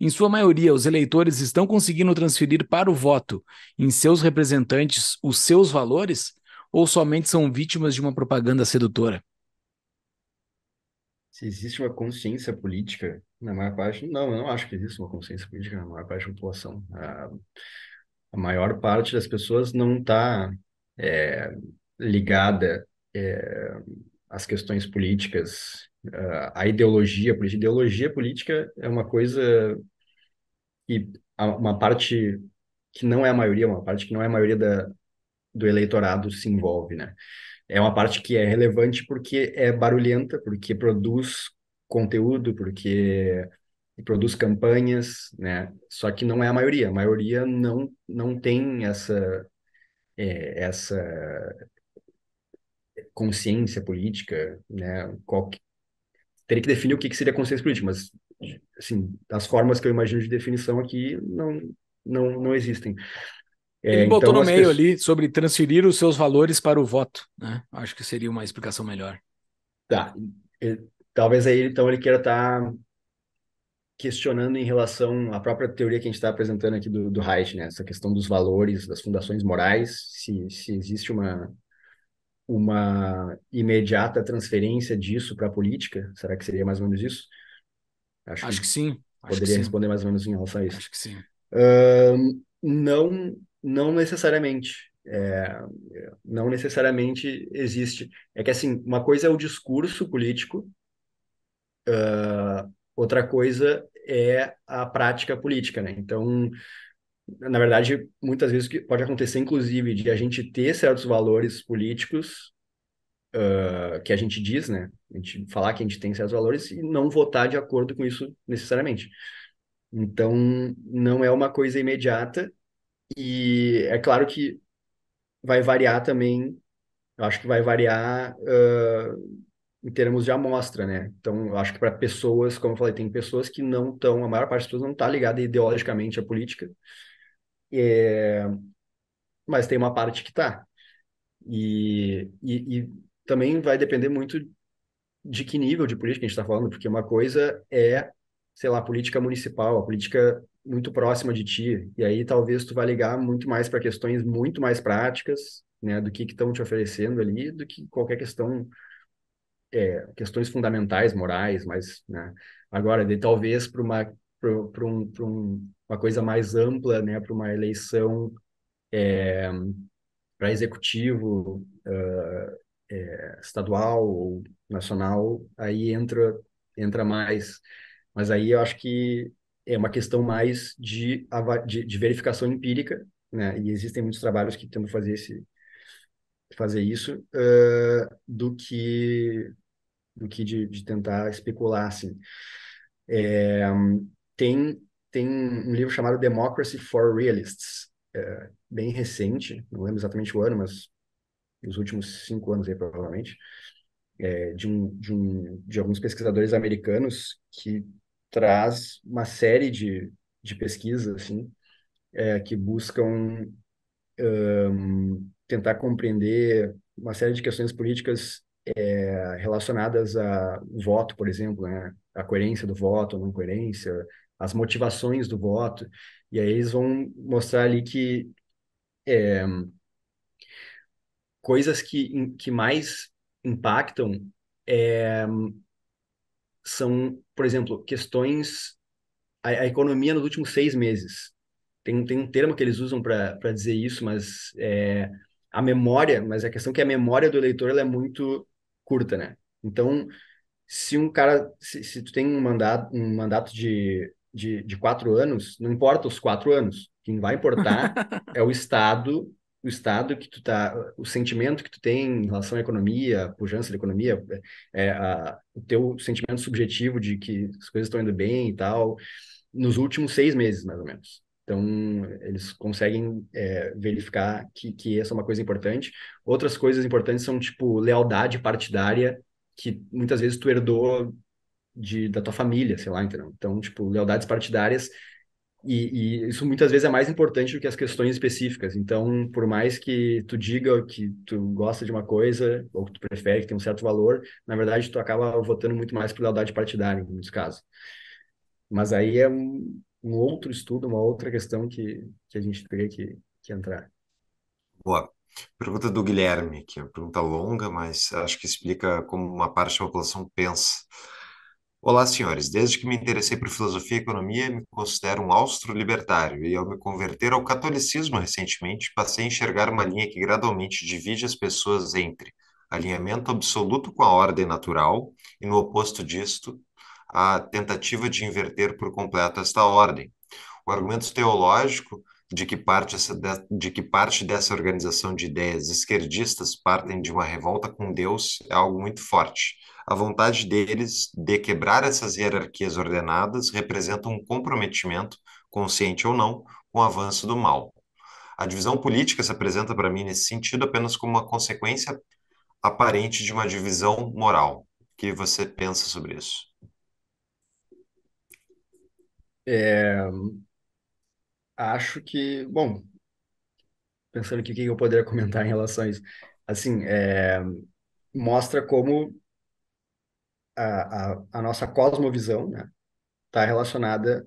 Em sua maioria, os eleitores estão conseguindo transferir para o voto, em seus representantes, os seus valores? Ou somente são vítimas de uma propaganda sedutora? Se existe uma consciência política na maior parte, não, eu não acho que existe uma consciência política na maior parte da população. A, a maior parte das pessoas não está é, eh, ligada é, às questões políticas a ideologia política. Ideologia política é uma coisa que uma parte que não é a maioria, uma parte que não é a maioria da, do eleitorado se envolve, né? É uma parte que é relevante porque é barulhenta, porque produz conteúdo, porque produz campanhas, né? Só que não é a maioria. A maioria não, não tem essa, é, essa consciência política, né? Qual, teria que definir o que, que seria consciência política, mas, assim, as formas que eu imagino de definição aqui não, não, não existem. É, Ele então, botou no meio pessoas... ali sobre transferir os seus valores para o voto, né? Acho que seria uma explicação melhor. Tá. Talvez aí, então, ele queira estar tá questionando em relação à própria teoria que a gente está apresentando aqui do, do Reich, né? Essa questão dos valores, das fundações morais, se, se existe uma, uma imediata transferência disso para a política? Será que seria mais ou menos isso? Acho, Acho que, que, sim. Poderia que sim. responder mais ou menos em relação a isso. Acho que sim. Uh, não, não necessariamente. É, não necessariamente existe. É que, assim, uma coisa é o discurso político, uh, outra coisa é a prática política, né? Então, na verdade, muitas vezes que pode acontecer, inclusive, de a gente ter certos valores políticos uh, que a gente diz, né? A gente falar que a gente tem certos valores e não votar de acordo com isso necessariamente. Então, não é uma coisa imediata e é claro que vai variar também. Eu acho que vai variar uh, em termos de amostra, né? Então, eu acho que para pessoas, como eu falei, tem pessoas que não estão, a maior parte das pessoas não está ligada ideologicamente à política, é... Mas tem uma parte que tá. E, e, e, também vai depender muito de que nível de política a gente está falando, porque uma coisa é, sei lá, política municipal, a política muito próxima de ti, e aí talvez tu vá ligar muito mais para questões muito mais práticas, né, do que estão te oferecendo ali, do que qualquer questão, é, questões fundamentais, morais, mas, né, agora, de, talvez para uma, para um, um uma coisa mais ampla, né, para uma eleição é, para executivo uh, é, estadual ou nacional, aí entra entra mais, mas aí eu acho que é uma questão mais de, de, de verificação empírica, né, e existem muitos trabalhos que tentam fazer esse fazer isso uh, do que do que de, de tentar especular assim. É, tem tem um livro chamado Democracy for Realists, é, bem recente, não lembro exatamente o ano, mas os últimos cinco anos aí, provavelmente, é, de, um, de, um, de alguns pesquisadores americanos que traz uma série de, de pesquisas, assim, é, que buscam um, tentar compreender uma série de questões políticas é, relacionadas a voto, por exemplo, né? a coerência do voto, a não coerência, as motivações do voto, e aí eles vão mostrar ali que é, coisas que, que mais impactam é, são, por exemplo, questões. A, a, economia nos últimos seis meses. Tem, tem um termo que eles usam para dizer isso, mas é, a memória, mas a questão é que a memória do eleitor ela é muito curta, né? Então, se um cara, se, se tu tem um mandato, um mandato de de, de quatro anos, não importa os quatro anos. Quem vai importar é o estado, o estado que tu tá, o sentimento que tu tem em relação à economia, a pujança da economia, é, é, a, o teu sentimento subjetivo de que as coisas estão indo bem e tal, nos últimos seis meses, mais ou menos. Então, eles conseguem é, verificar que, que essa é uma coisa importante. Outras coisas importantes são, tipo, lealdade partidária, que muitas vezes tu herdou de, da tua família, sei lá, entendeu? Então, tipo, lealdades partidárias e, e, isso muitas vezes é mais importante do que as questões específicas. Então, por mais que tu diga que tu gosta de uma coisa ou que tu prefere, que tem um certo valor, na verdade tu acaba votando muito mais por lealdade partidária, em muitos casos. Mas aí é um, um outro estudo, uma outra questão que, que a gente teria que, que entrar. Boa. Pergunta do Guilherme, que é uma pergunta longa, mas acho que explica como uma parte da população pensa. Olá, senhores. Desde que me interessei por filosofia e economia, me considero um austro-libertário e, ao me converter ao catolicismo recentemente, passei a enxergar uma linha que gradualmente divide as pessoas entre alinhamento absoluto com a ordem natural e, no oposto disto, a tentativa de inverter por completo esta ordem. O argumento teológico de que parte, essa, de, de que parte dessa organização de ideias esquerdistas partem de uma revolta com Deus é algo muito forte a vontade deles de quebrar essas hierarquias ordenadas representa um comprometimento, consciente ou não, com o avanço do mal. A divisão política se apresenta para mim nesse sentido apenas como uma consequência aparente de uma divisão moral. O que você pensa sobre isso? É, acho que, bom, pensando aqui o que eu poderia comentar em relação a isso, assim, é, mostra como a, a, a nossa cosmovisão está né, tá relacionada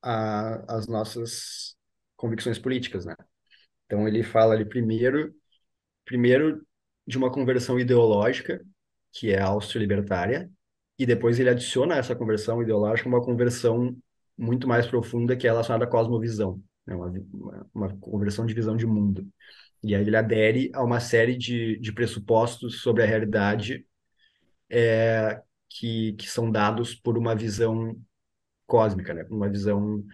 às nossas convicções políticas, né? Então ele fala ali primeiro, primeiro de uma conversão ideológica que é austro-libertária e depois ele adiciona a essa conversão ideológica uma conversão muito mais profunda que é relacionada à cosmovisão, né? uma, uma, conversão de visão de mundo. E aí ele adere a uma série de, de pressupostos sobre a realidade é, que, que são dados por uma visão cósmica, né? uma visão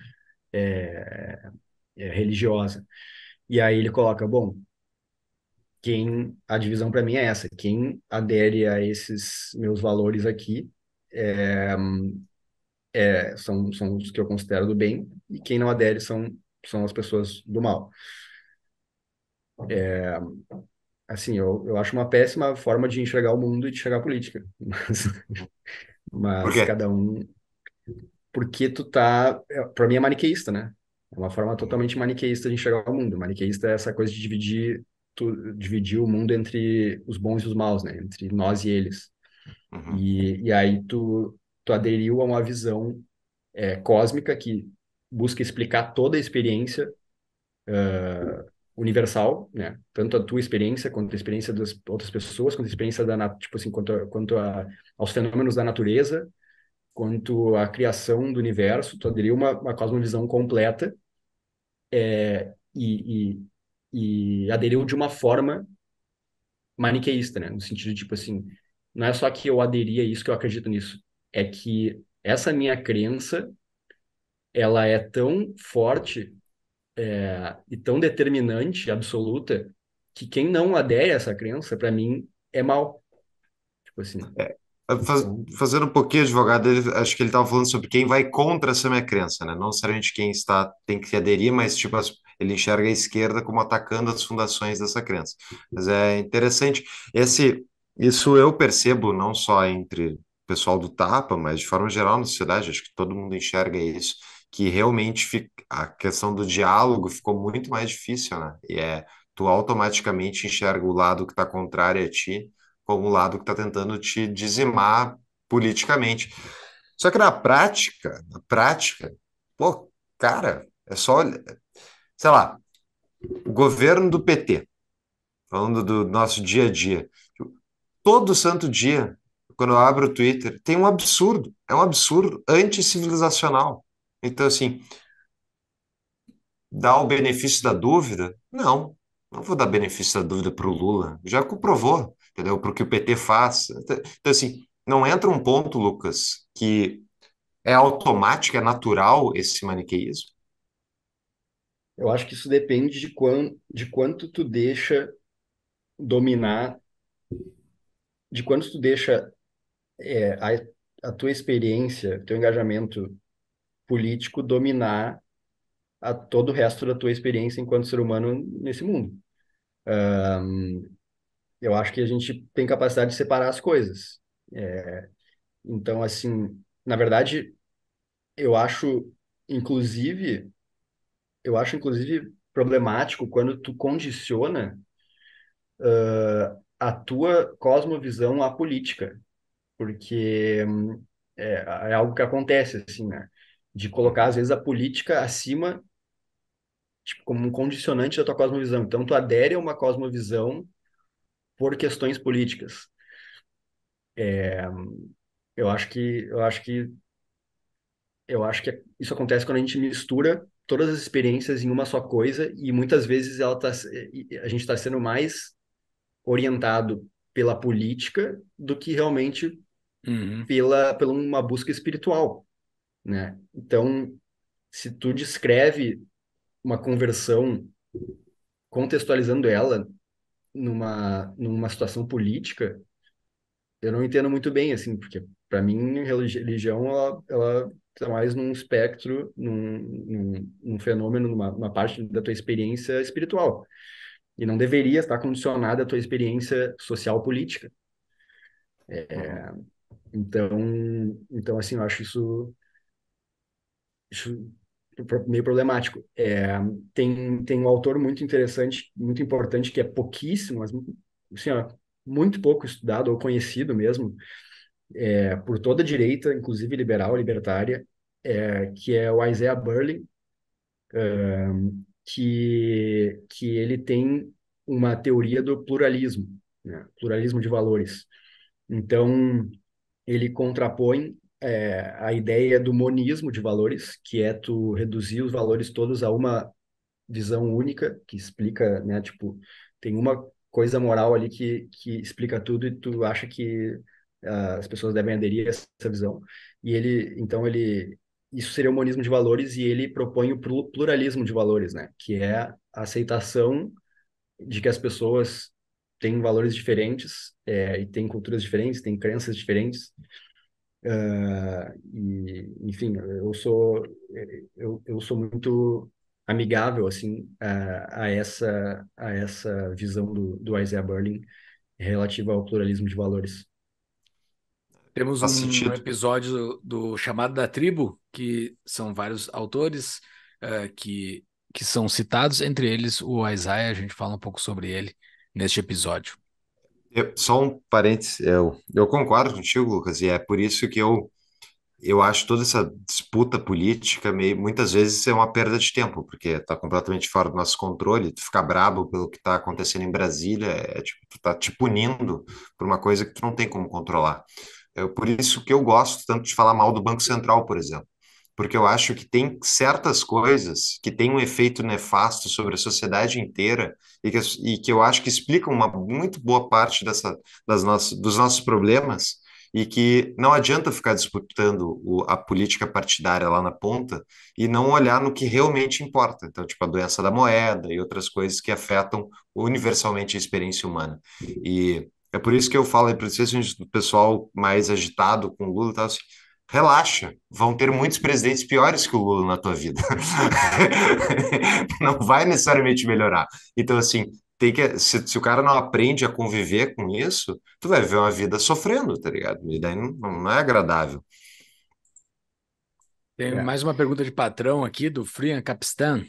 é, é, religiosa. E aí ele coloca, bom, quem a divisão para mim é essa, quem adere a esses meus valores aqui é, é, são, são os que eu considero do bem, e quem não adere são, são as pessoas do mal. É, assim, eu, eu acho uma péssima forma de enxergar o mundo e de enxergar a política. Mas, mas cada um. Porque tu tá. É, Para mim é maniqueísta, né? É uma forma totalmente maniqueísta de enxergar o mundo. Maniqueísta é essa coisa de dividir, tu, dividir o mundo entre os bons e os maus, né? Entre nós e eles. Uhum. E, e aí tu, tu aderiu a uma visão é, cósmica que busca explicar toda a experiência. Uh, universal, né? Tanto a tua experiência quanto a experiência das outras pessoas, quanto a experiência da tipo assim, quanto, a, quanto a, aos fenômenos da natureza, quanto à criação do universo, tu aderiu uma, uma cosmovisão completa é, e, e, e aderiu de uma forma maniqueísta, né? No sentido tipo assim, não é só que eu aderia a isso que eu acredito nisso, é que essa minha crença ela é tão forte é, e tão determinante, absoluta, que quem não adere a essa crença, para mim, é mal. Tipo assim. É, faz, fazendo um pouquinho advogado, ele, acho que ele estava falando sobre quem vai contra essa minha crença, né? Não necessariamente quem está tem que se aderir, mas tipo, as, ele enxerga a esquerda como atacando as fundações dessa crença. Mas é interessante. Esse, isso eu percebo não só entre o pessoal do Tapa, mas de forma geral na sociedade, acho que todo mundo enxerga isso que realmente a questão do diálogo ficou muito mais difícil, né? E é, tu automaticamente enxerga o lado que está contrário a ti como o lado que está tentando te dizimar politicamente. Só que na prática, na prática, pô, cara, é só, sei lá, o governo do PT, falando do nosso dia a dia, todo santo dia, quando eu abro o Twitter, tem um absurdo, é um absurdo anticivilizacional. Então, assim, dá o benefício da dúvida? Não, não vou dar benefício da dúvida para o Lula. Já comprovou, entendeu? Para o que o PT faz. Então, então, assim, não entra um ponto, Lucas, que é automático, é natural esse maniqueísmo? Eu acho que isso depende de, quão, de quanto tu deixa dominar, de quanto tu deixa é, a, a tua experiência, teu engajamento político dominar a todo o resto da tua experiência enquanto ser humano nesse mundo. Um, eu acho que a gente tem capacidade de separar as coisas. É, então, assim, na verdade, eu acho, inclusive, eu acho, inclusive, problemático quando tu condiciona uh, a tua cosmovisão à política, porque hum, é, é algo que acontece, assim, né? de colocar, às vezes, a política acima, tipo, como um condicionante da tua cosmovisão. Então, tu adere a uma cosmovisão por questões políticas. É, eu acho que eu acho que eu acho que isso acontece quando a gente mistura todas as experiências em uma só coisa e muitas vezes ela tá, a gente está sendo mais orientado pela política do que realmente uhum. pela, pela uma busca espiritual né? Então, se tu descreve uma conversão contextualizando ela numa numa situação política, eu não entendo muito bem assim, porque para mim religião ela, ela tá mais num espectro, num, num, num fenômeno, numa, parte da tua experiência espiritual. E não deveria estar condicionada à tua experiência social política. É, uhum. então, então, assim, eu acho isso isso meio problemático. É, tem, tem um autor muito interessante, muito importante, que é pouquíssimo, mas assim, ó, muito pouco estudado ou conhecido mesmo, é, por toda a direita, inclusive liberal, libertária, é, que é o Isaiah Burley, é, que, que ele tem uma teoria do pluralismo, né? pluralismo de valores. Então, ele contrapõe é, a ideia é do monismo de valores, que é tu reduzir os valores todos a uma visão única, que explica, né, tipo, tem uma coisa moral ali que, que explica tudo e tu acha que uh, as pessoas devem aderir a essa visão. E ele, então ele, isso seria o monismo de valores e ele propõe o pluralismo de valores, né, que é a aceitação de que as pessoas têm valores diferentes é, e têm culturas diferentes, têm crenças diferentes Uh, e, enfim, eu sou eu, eu sou muito amigável assim a, a essa a essa visão do, do Isaiah Berlin relativa ao pluralismo de valores. Temos um episódio do chamado da tribo que são vários autores uh, que que são citados, entre eles o Isaiah. A gente fala um pouco sobre ele neste episódio só um parênteses, eu, eu concordo contigo, Lucas, e é por isso que eu, eu acho toda essa disputa política meio, muitas vezes é uma perda de tempo, porque está completamente fora do nosso controle. Tu ficar brabo pelo que está acontecendo em Brasília, é, é tipo, tu tá te punindo por uma coisa que tu não tem como controlar. É por isso que eu gosto tanto de falar mal do Banco Central, por exemplo porque eu acho que tem certas coisas que têm um efeito nefasto sobre a sociedade inteira e que, e que eu acho que explicam uma muito boa parte dessa, das nossas, dos nossos problemas e que não adianta ficar disputando o, a política partidária lá na ponta e não olhar no que realmente importa. Então, tipo, a doença da moeda e outras coisas que afetam universalmente a experiência humana. E é por isso que eu falo aí para vocês, o pessoal mais agitado com o Lula e tal, assim, relaxa, vão ter muitos presidentes piores que o Lula na tua vida. não vai necessariamente melhorar. Então, assim, tem que se, se, o cara não aprende a conviver com isso, tu vai ver uma vida sofrendo, tá ligado? E daí não, não é agradável. Tem é. mais uma pergunta de patrão aqui do Frian Capistan.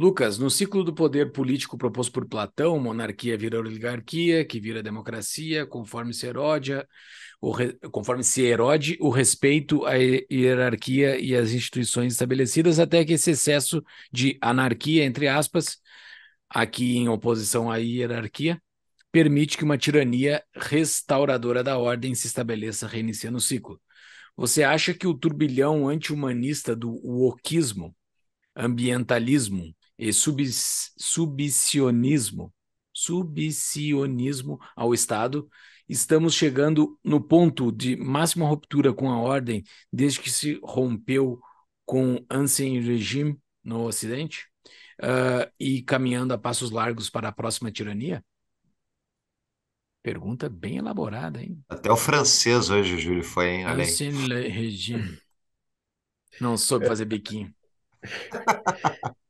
Lucas, no ciclo do poder político proposto por Platão, monarquia vira oligarquia, que vira democracia, conforme se erodia, re... conforme se erode o respeito à hierarquia e às instituições estabelecidas, até que esse excesso de anarquia, entre aspas, aqui em oposição à hierarquia, permite que uma tirania restauradora da ordem se estabeleça reiniciando o ciclo. Você acha que o turbilhão anti-humanista do wokismo, ambientalismo, e subs, ao Estado, estamos chegando no ponto de máxima ruptura com a ordem desde que se rompeu com ancien regime no Ocidente uh, e caminhando a passos largos para a próxima tirania? Pergunta bem elaborada, hein? Até o francês hoje, Júlio, foi, hein? Além. Ancien regime. Não soube fazer biquinho.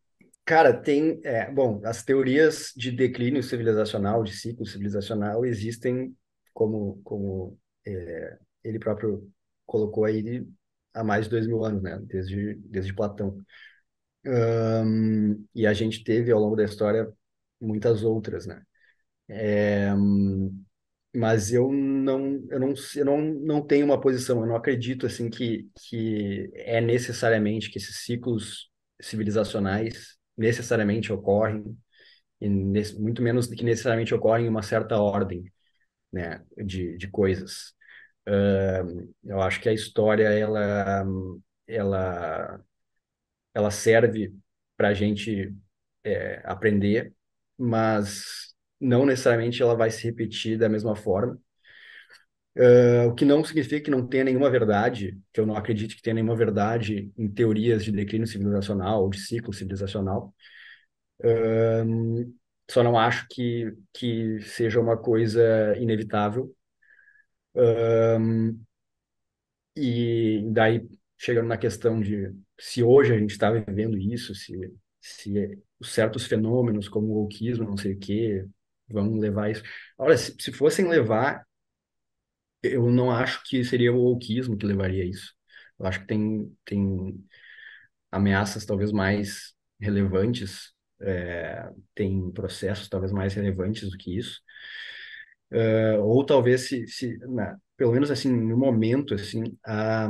Cara, tem. É, bom, as teorias de declínio civilizacional, de ciclo civilizacional, existem, como, como é, ele próprio colocou aí, há mais de dois mil anos, né? Desde, desde Platão. Um, e a gente teve, ao longo da história, muitas outras, né? É, mas eu não, eu não, eu não, não tenho uma posição, eu não acredito assim que, que é necessariamente que esses ciclos civilizacionais necessariamente ocorrem, e nesse, muito menos que necessariamente ocorrem em uma certa ordem né, de, de coisas. Uh, eu acho que a história ela, ela, ela serve para a gente é, aprender, mas não necessariamente ela vai se repetir da mesma forma. Uh, o que não significa que não tenha nenhuma verdade, que eu não acredite que tenha nenhuma verdade em teorias de declínio civilizacional ou de ciclo civilizacional. Uh, só não acho que, que seja uma coisa inevitável. Uh, e daí, chegando na questão de se hoje a gente está vivendo isso, se, se é, certos fenômenos como o wokismo, não sei o quê, vão levar isso. Olha, se, se fossem levar eu não acho que seria o wokeismo que levaria a isso. Eu acho que tem, tem ameaças talvez mais relevantes, é, tem processos talvez mais relevantes do que isso. Uh, ou talvez se, se na, né, pelo menos assim no momento assim a,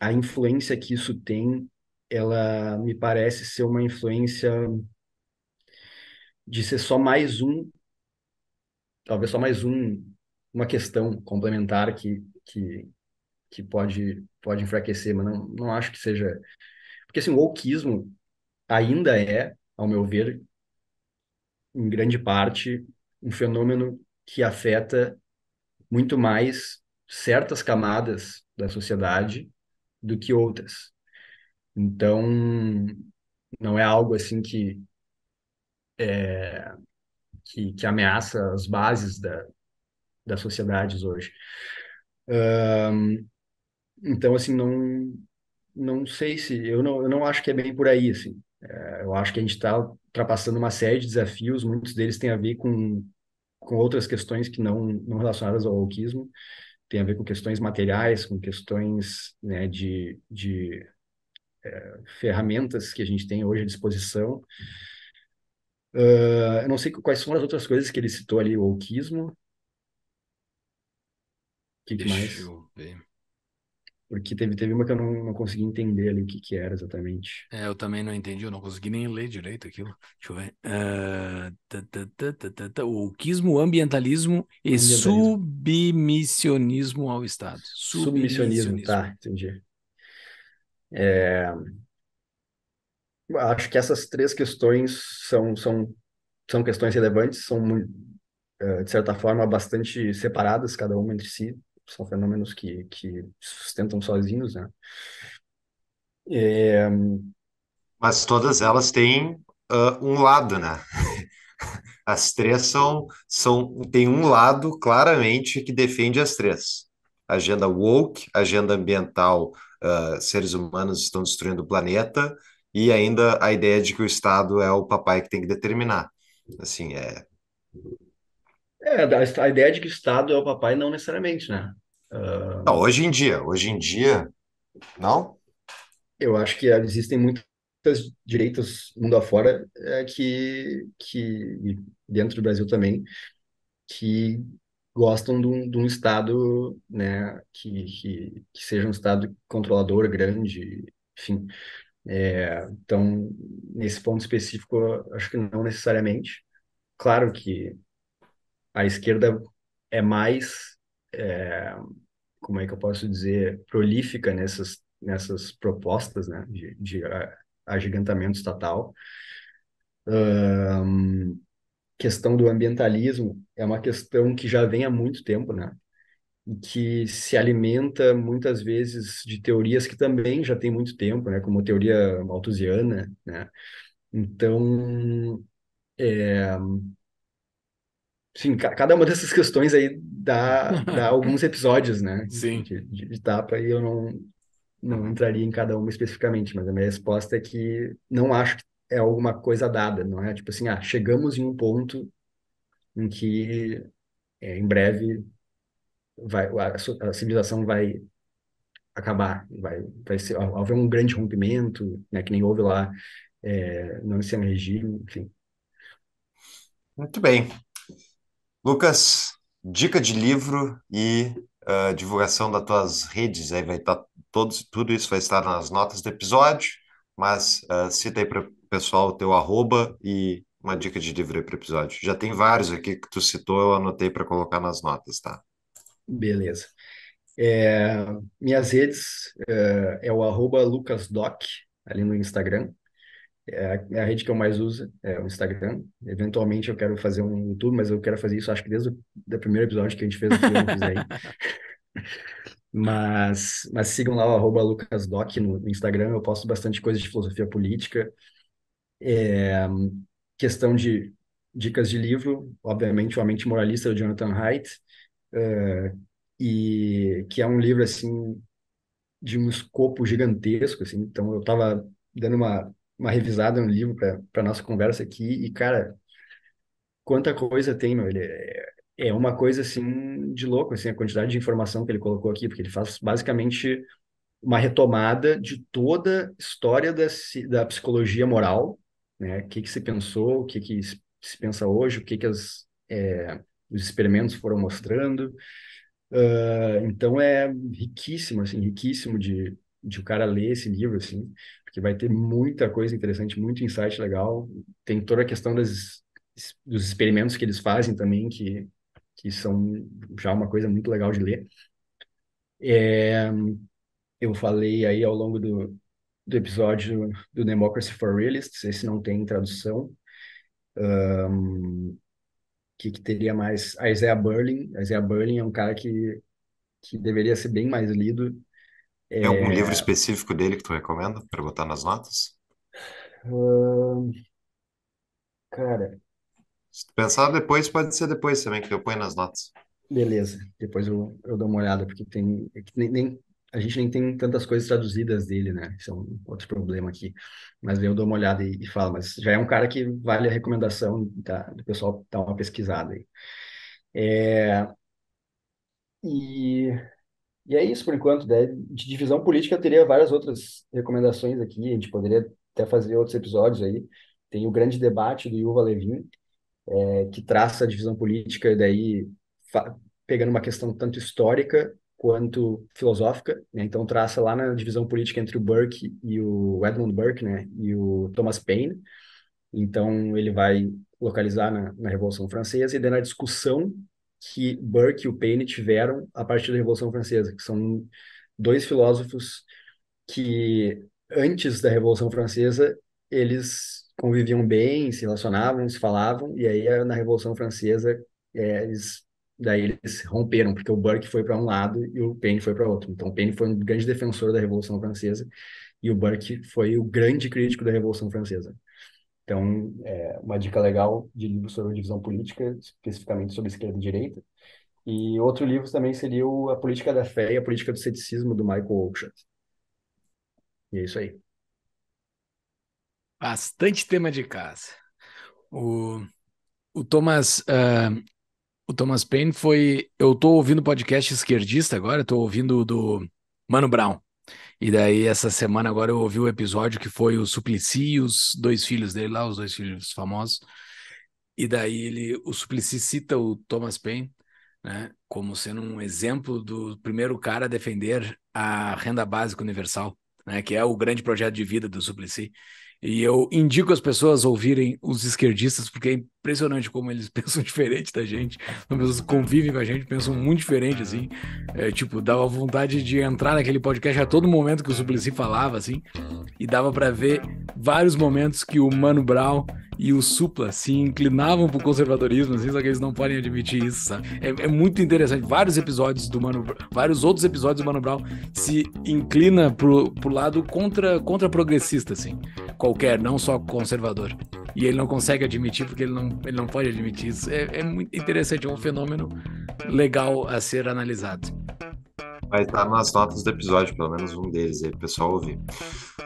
a influência que isso tem ela me parece ser uma influência de ser só mais um talvez só mais um uma questão complementar que, que, que pode, pode enfraquecer, mas não, não acho que seja. Porque assim, o wokeismo ainda é, ao meu ver, em grande parte, um fenômeno que afeta muito mais certas camadas da sociedade do que outras. Então, não é algo assim que, é, que, que, ameaça as bases da, das sociedades hoje. Um, então, assim, não, não sei se. Eu não, eu não acho que é bem por aí, assim. É, eu acho que a gente está ultrapassando uma série de desafios, muitos deles têm a ver com, com outras questões que não, não relacionadas ao alquismo, tem a ver com questões materiais, com questões né, de, de é, ferramentas que a gente tem hoje à disposição. Uh, eu não sei quais são as outras coisas que ele citou ali, o alquismo, que, que Deixa mais? eu ver. Porque teve, teve uma que eu não, não consegui entender ali o que, que era exatamente. É, eu também não entendi, eu não consegui nem ler direito aquilo. Deixa eu ver. Uh, ta, ta, ta, o quismo, ambientalismo e submissionismo ao Estado. Submissionismo, tá, submissionismo. tá, entendi. É... Acho que essas três questões são, são, são questões relevantes, são, é, de certa forma, bastante separadas, cada uma entre si são fenômenos que, que sustentam sozinhos, né? É... Mas todas elas têm uh, um lado, né? As três são, são. Tem um lado claramente que defende as três: agenda woke, agenda ambiental, uh, seres humanos estão destruindo o planeta, e ainda a ideia de que o Estado é o papai que tem que determinar. Assim, é é, a ideia de que o Estado é o papai não necessariamente, né? Uh... Não, hoje em dia, hoje em dia, não? Eu acho que existem muitas direitas mundo afora é, que, que, dentro do Brasil também, que gostam de um, de um Estado né, que, que, que, seja um Estado controlador, grande, enfim. É, então, nesse ponto específico, acho que não necessariamente. Claro que a esquerda é mais, é, como é que eu posso dizer, prolífica nessas, nessas propostas né, de, de agigantamento estatal. Um, questão do ambientalismo é uma questão que já vem há muito tempo, né? E que se alimenta muitas vezes de teorias que também já tem muito tempo, né? Como a teoria malthusiana, né? Então, é, Sim, cada uma dessas questões aí dá, dá alguns episódios, né? Sim. De, de, de tapa, e eu não, não entraria em cada uma especificamente, mas a minha resposta é que não acho que é alguma coisa dada, não é tipo assim, ah, chegamos em um ponto em que é, em breve vai, a, a, civilização vai acabar, vai, vai ser, haver um grande rompimento, né, que nem houve lá é, no ancião regime, enfim. Muito bem. Lucas, dica de livro e uh, divulgação das tuas redes, aí vai estar tá, todos, tudo isso vai estar nas notas do episódio, mas uh, cita aí para o pessoal o teu arroba e uma dica de livro para o episódio. Já tem vários aqui que tu citou, eu anotei para colocar nas notas, tá? Beleza. É, minhas redes é, é o arroba lucasdoc, ali no Instagram. É, é a, rede que eu mais uso, é o Instagram. Eventualmente eu quero fazer um YouTube, mas eu quero fazer isso, acho que desde o do primeiro episódio que a gente fez o aí. mas, mas sigam lá o arroba lucasdoc no, no, Instagram, eu posto bastante coisa de filosofia política. É, questão de dicas de livro, obviamente, O Mente Moralista, do Jonathan Haidt, uh, e que é um livro, assim, de um escopo gigantesco, assim, então eu estava dando uma uma revisada no livro para nossa conversa aqui e, cara, quanta coisa tem, meu. Ele é, é uma coisa, assim, de louco, assim, a quantidade de informação que ele colocou aqui, porque ele faz basicamente uma retomada de toda a história da, da psicologia moral, né? O que que se pensou, o que que se pensa hoje, o que que as, é, os experimentos foram mostrando. Uh, então é riquíssimo, assim, riquíssimo de, de o cara ler esse livro, assim que vai ter muita coisa interessante, muito insight legal. Tem toda a questão das, dos experimentos que eles fazem também, que, que são já uma coisa muito legal de ler. É, eu falei aí ao longo do, do episódio do Democracy for Realists, esse não tem tradução. O um, que, que, teria mais? A Isaiah Berlin. A Isaiah Berlin é um cara que, que deveria ser bem mais lido tem é... algum livro específico dele que tu recomenda para botar nas notas? Hum, cara. Se tu pensar depois, pode ser depois também, que eu ponho nas notas. Beleza, depois eu, eu dou uma olhada, porque tem, é nem, nem, a gente nem tem tantas coisas traduzidas dele, né? Isso é um outro problema aqui. Mas eu dou uma olhada e, e falo, mas já é um cara que vale a recomendação da, tá? do pessoal dar uma pesquisada aí. É, e e é isso por enquanto. Né? De divisão política, eu teria várias outras recomendações aqui. A gente poderia até fazer outros episódios aí. Tem o grande debate do Yuval Levin, é, que traça a divisão política, daí pegando uma questão tanto histórica quanto filosófica. Né? Então, traça lá na divisão política entre o Burke e o Edmund Burke né? e o Thomas Paine. Então, ele vai localizar na, na Revolução Francesa e daí na discussão que Burke e o Paine tiveram a partir da Revolução Francesa, que são dois filósofos que antes da Revolução Francesa eles conviviam bem, se relacionavam, se falavam, e aí na Revolução Francesa é, eles daí eles romperam, porque o Burke foi para um lado e o Paine foi para outro. Então, o Paine foi um grande defensor da Revolução Francesa e o Burke foi o grande crítico da Revolução Francesa. Então, é uma dica legal de livro sobre divisão política, especificamente sobre esquerda e direita. E outro livro também seria o A Política da Fé e a Política do Ceticismo, do Michael Oakeshott. E é isso aí. Bastante tema de casa. O, o Thomas uh, o Thomas Paine foi... Eu estou ouvindo podcast esquerdista agora, estou ouvindo do Mano Brown. E daí, essa semana agora eu ouvi o episódio que foi o Suplicy e os dois filhos dele lá, os dois filhos famosos. E daí ele, o Suplicy cita o Thomas Paine, né, como sendo um exemplo do primeiro cara a defender a renda básica universal, né, que é o grande projeto de vida do Suplicy. E eu indico as pessoas ouvirem os esquerdistas, porque é impressionante como eles pensam diferente da gente. como eles convivem com a gente, pensam muito diferente, assim. É, tipo, dava vontade de entrar naquele podcast a todo momento que o Suplicy falava, assim. E dava para ver vários momentos que o Mano Brown e o Supla se inclinavam pro conservadorismo, assim, só que eles não podem admitir isso, sabe? É, é, muito interessante. Vários episódios do Mano vários outros episódios do Mano Brown se inclina pro, pro lado contra, contra progressista, assim, qualquer, não só conservador. E ele não consegue admitir porque ele não ele não pode admitir isso. É, é muito interessante, é um fenômeno legal a ser analisado. Vai estar nas notas do episódio, pelo menos um deles aí, pessoal ouvir.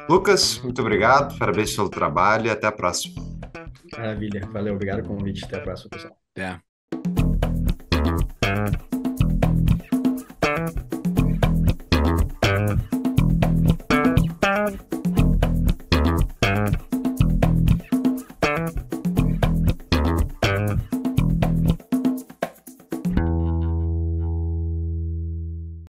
Lucas, muito obrigado, parabéns pelo trabalho e até a próxima. Maravilha, valeu, obrigado pelo convite, até a próxima, pessoal. Até.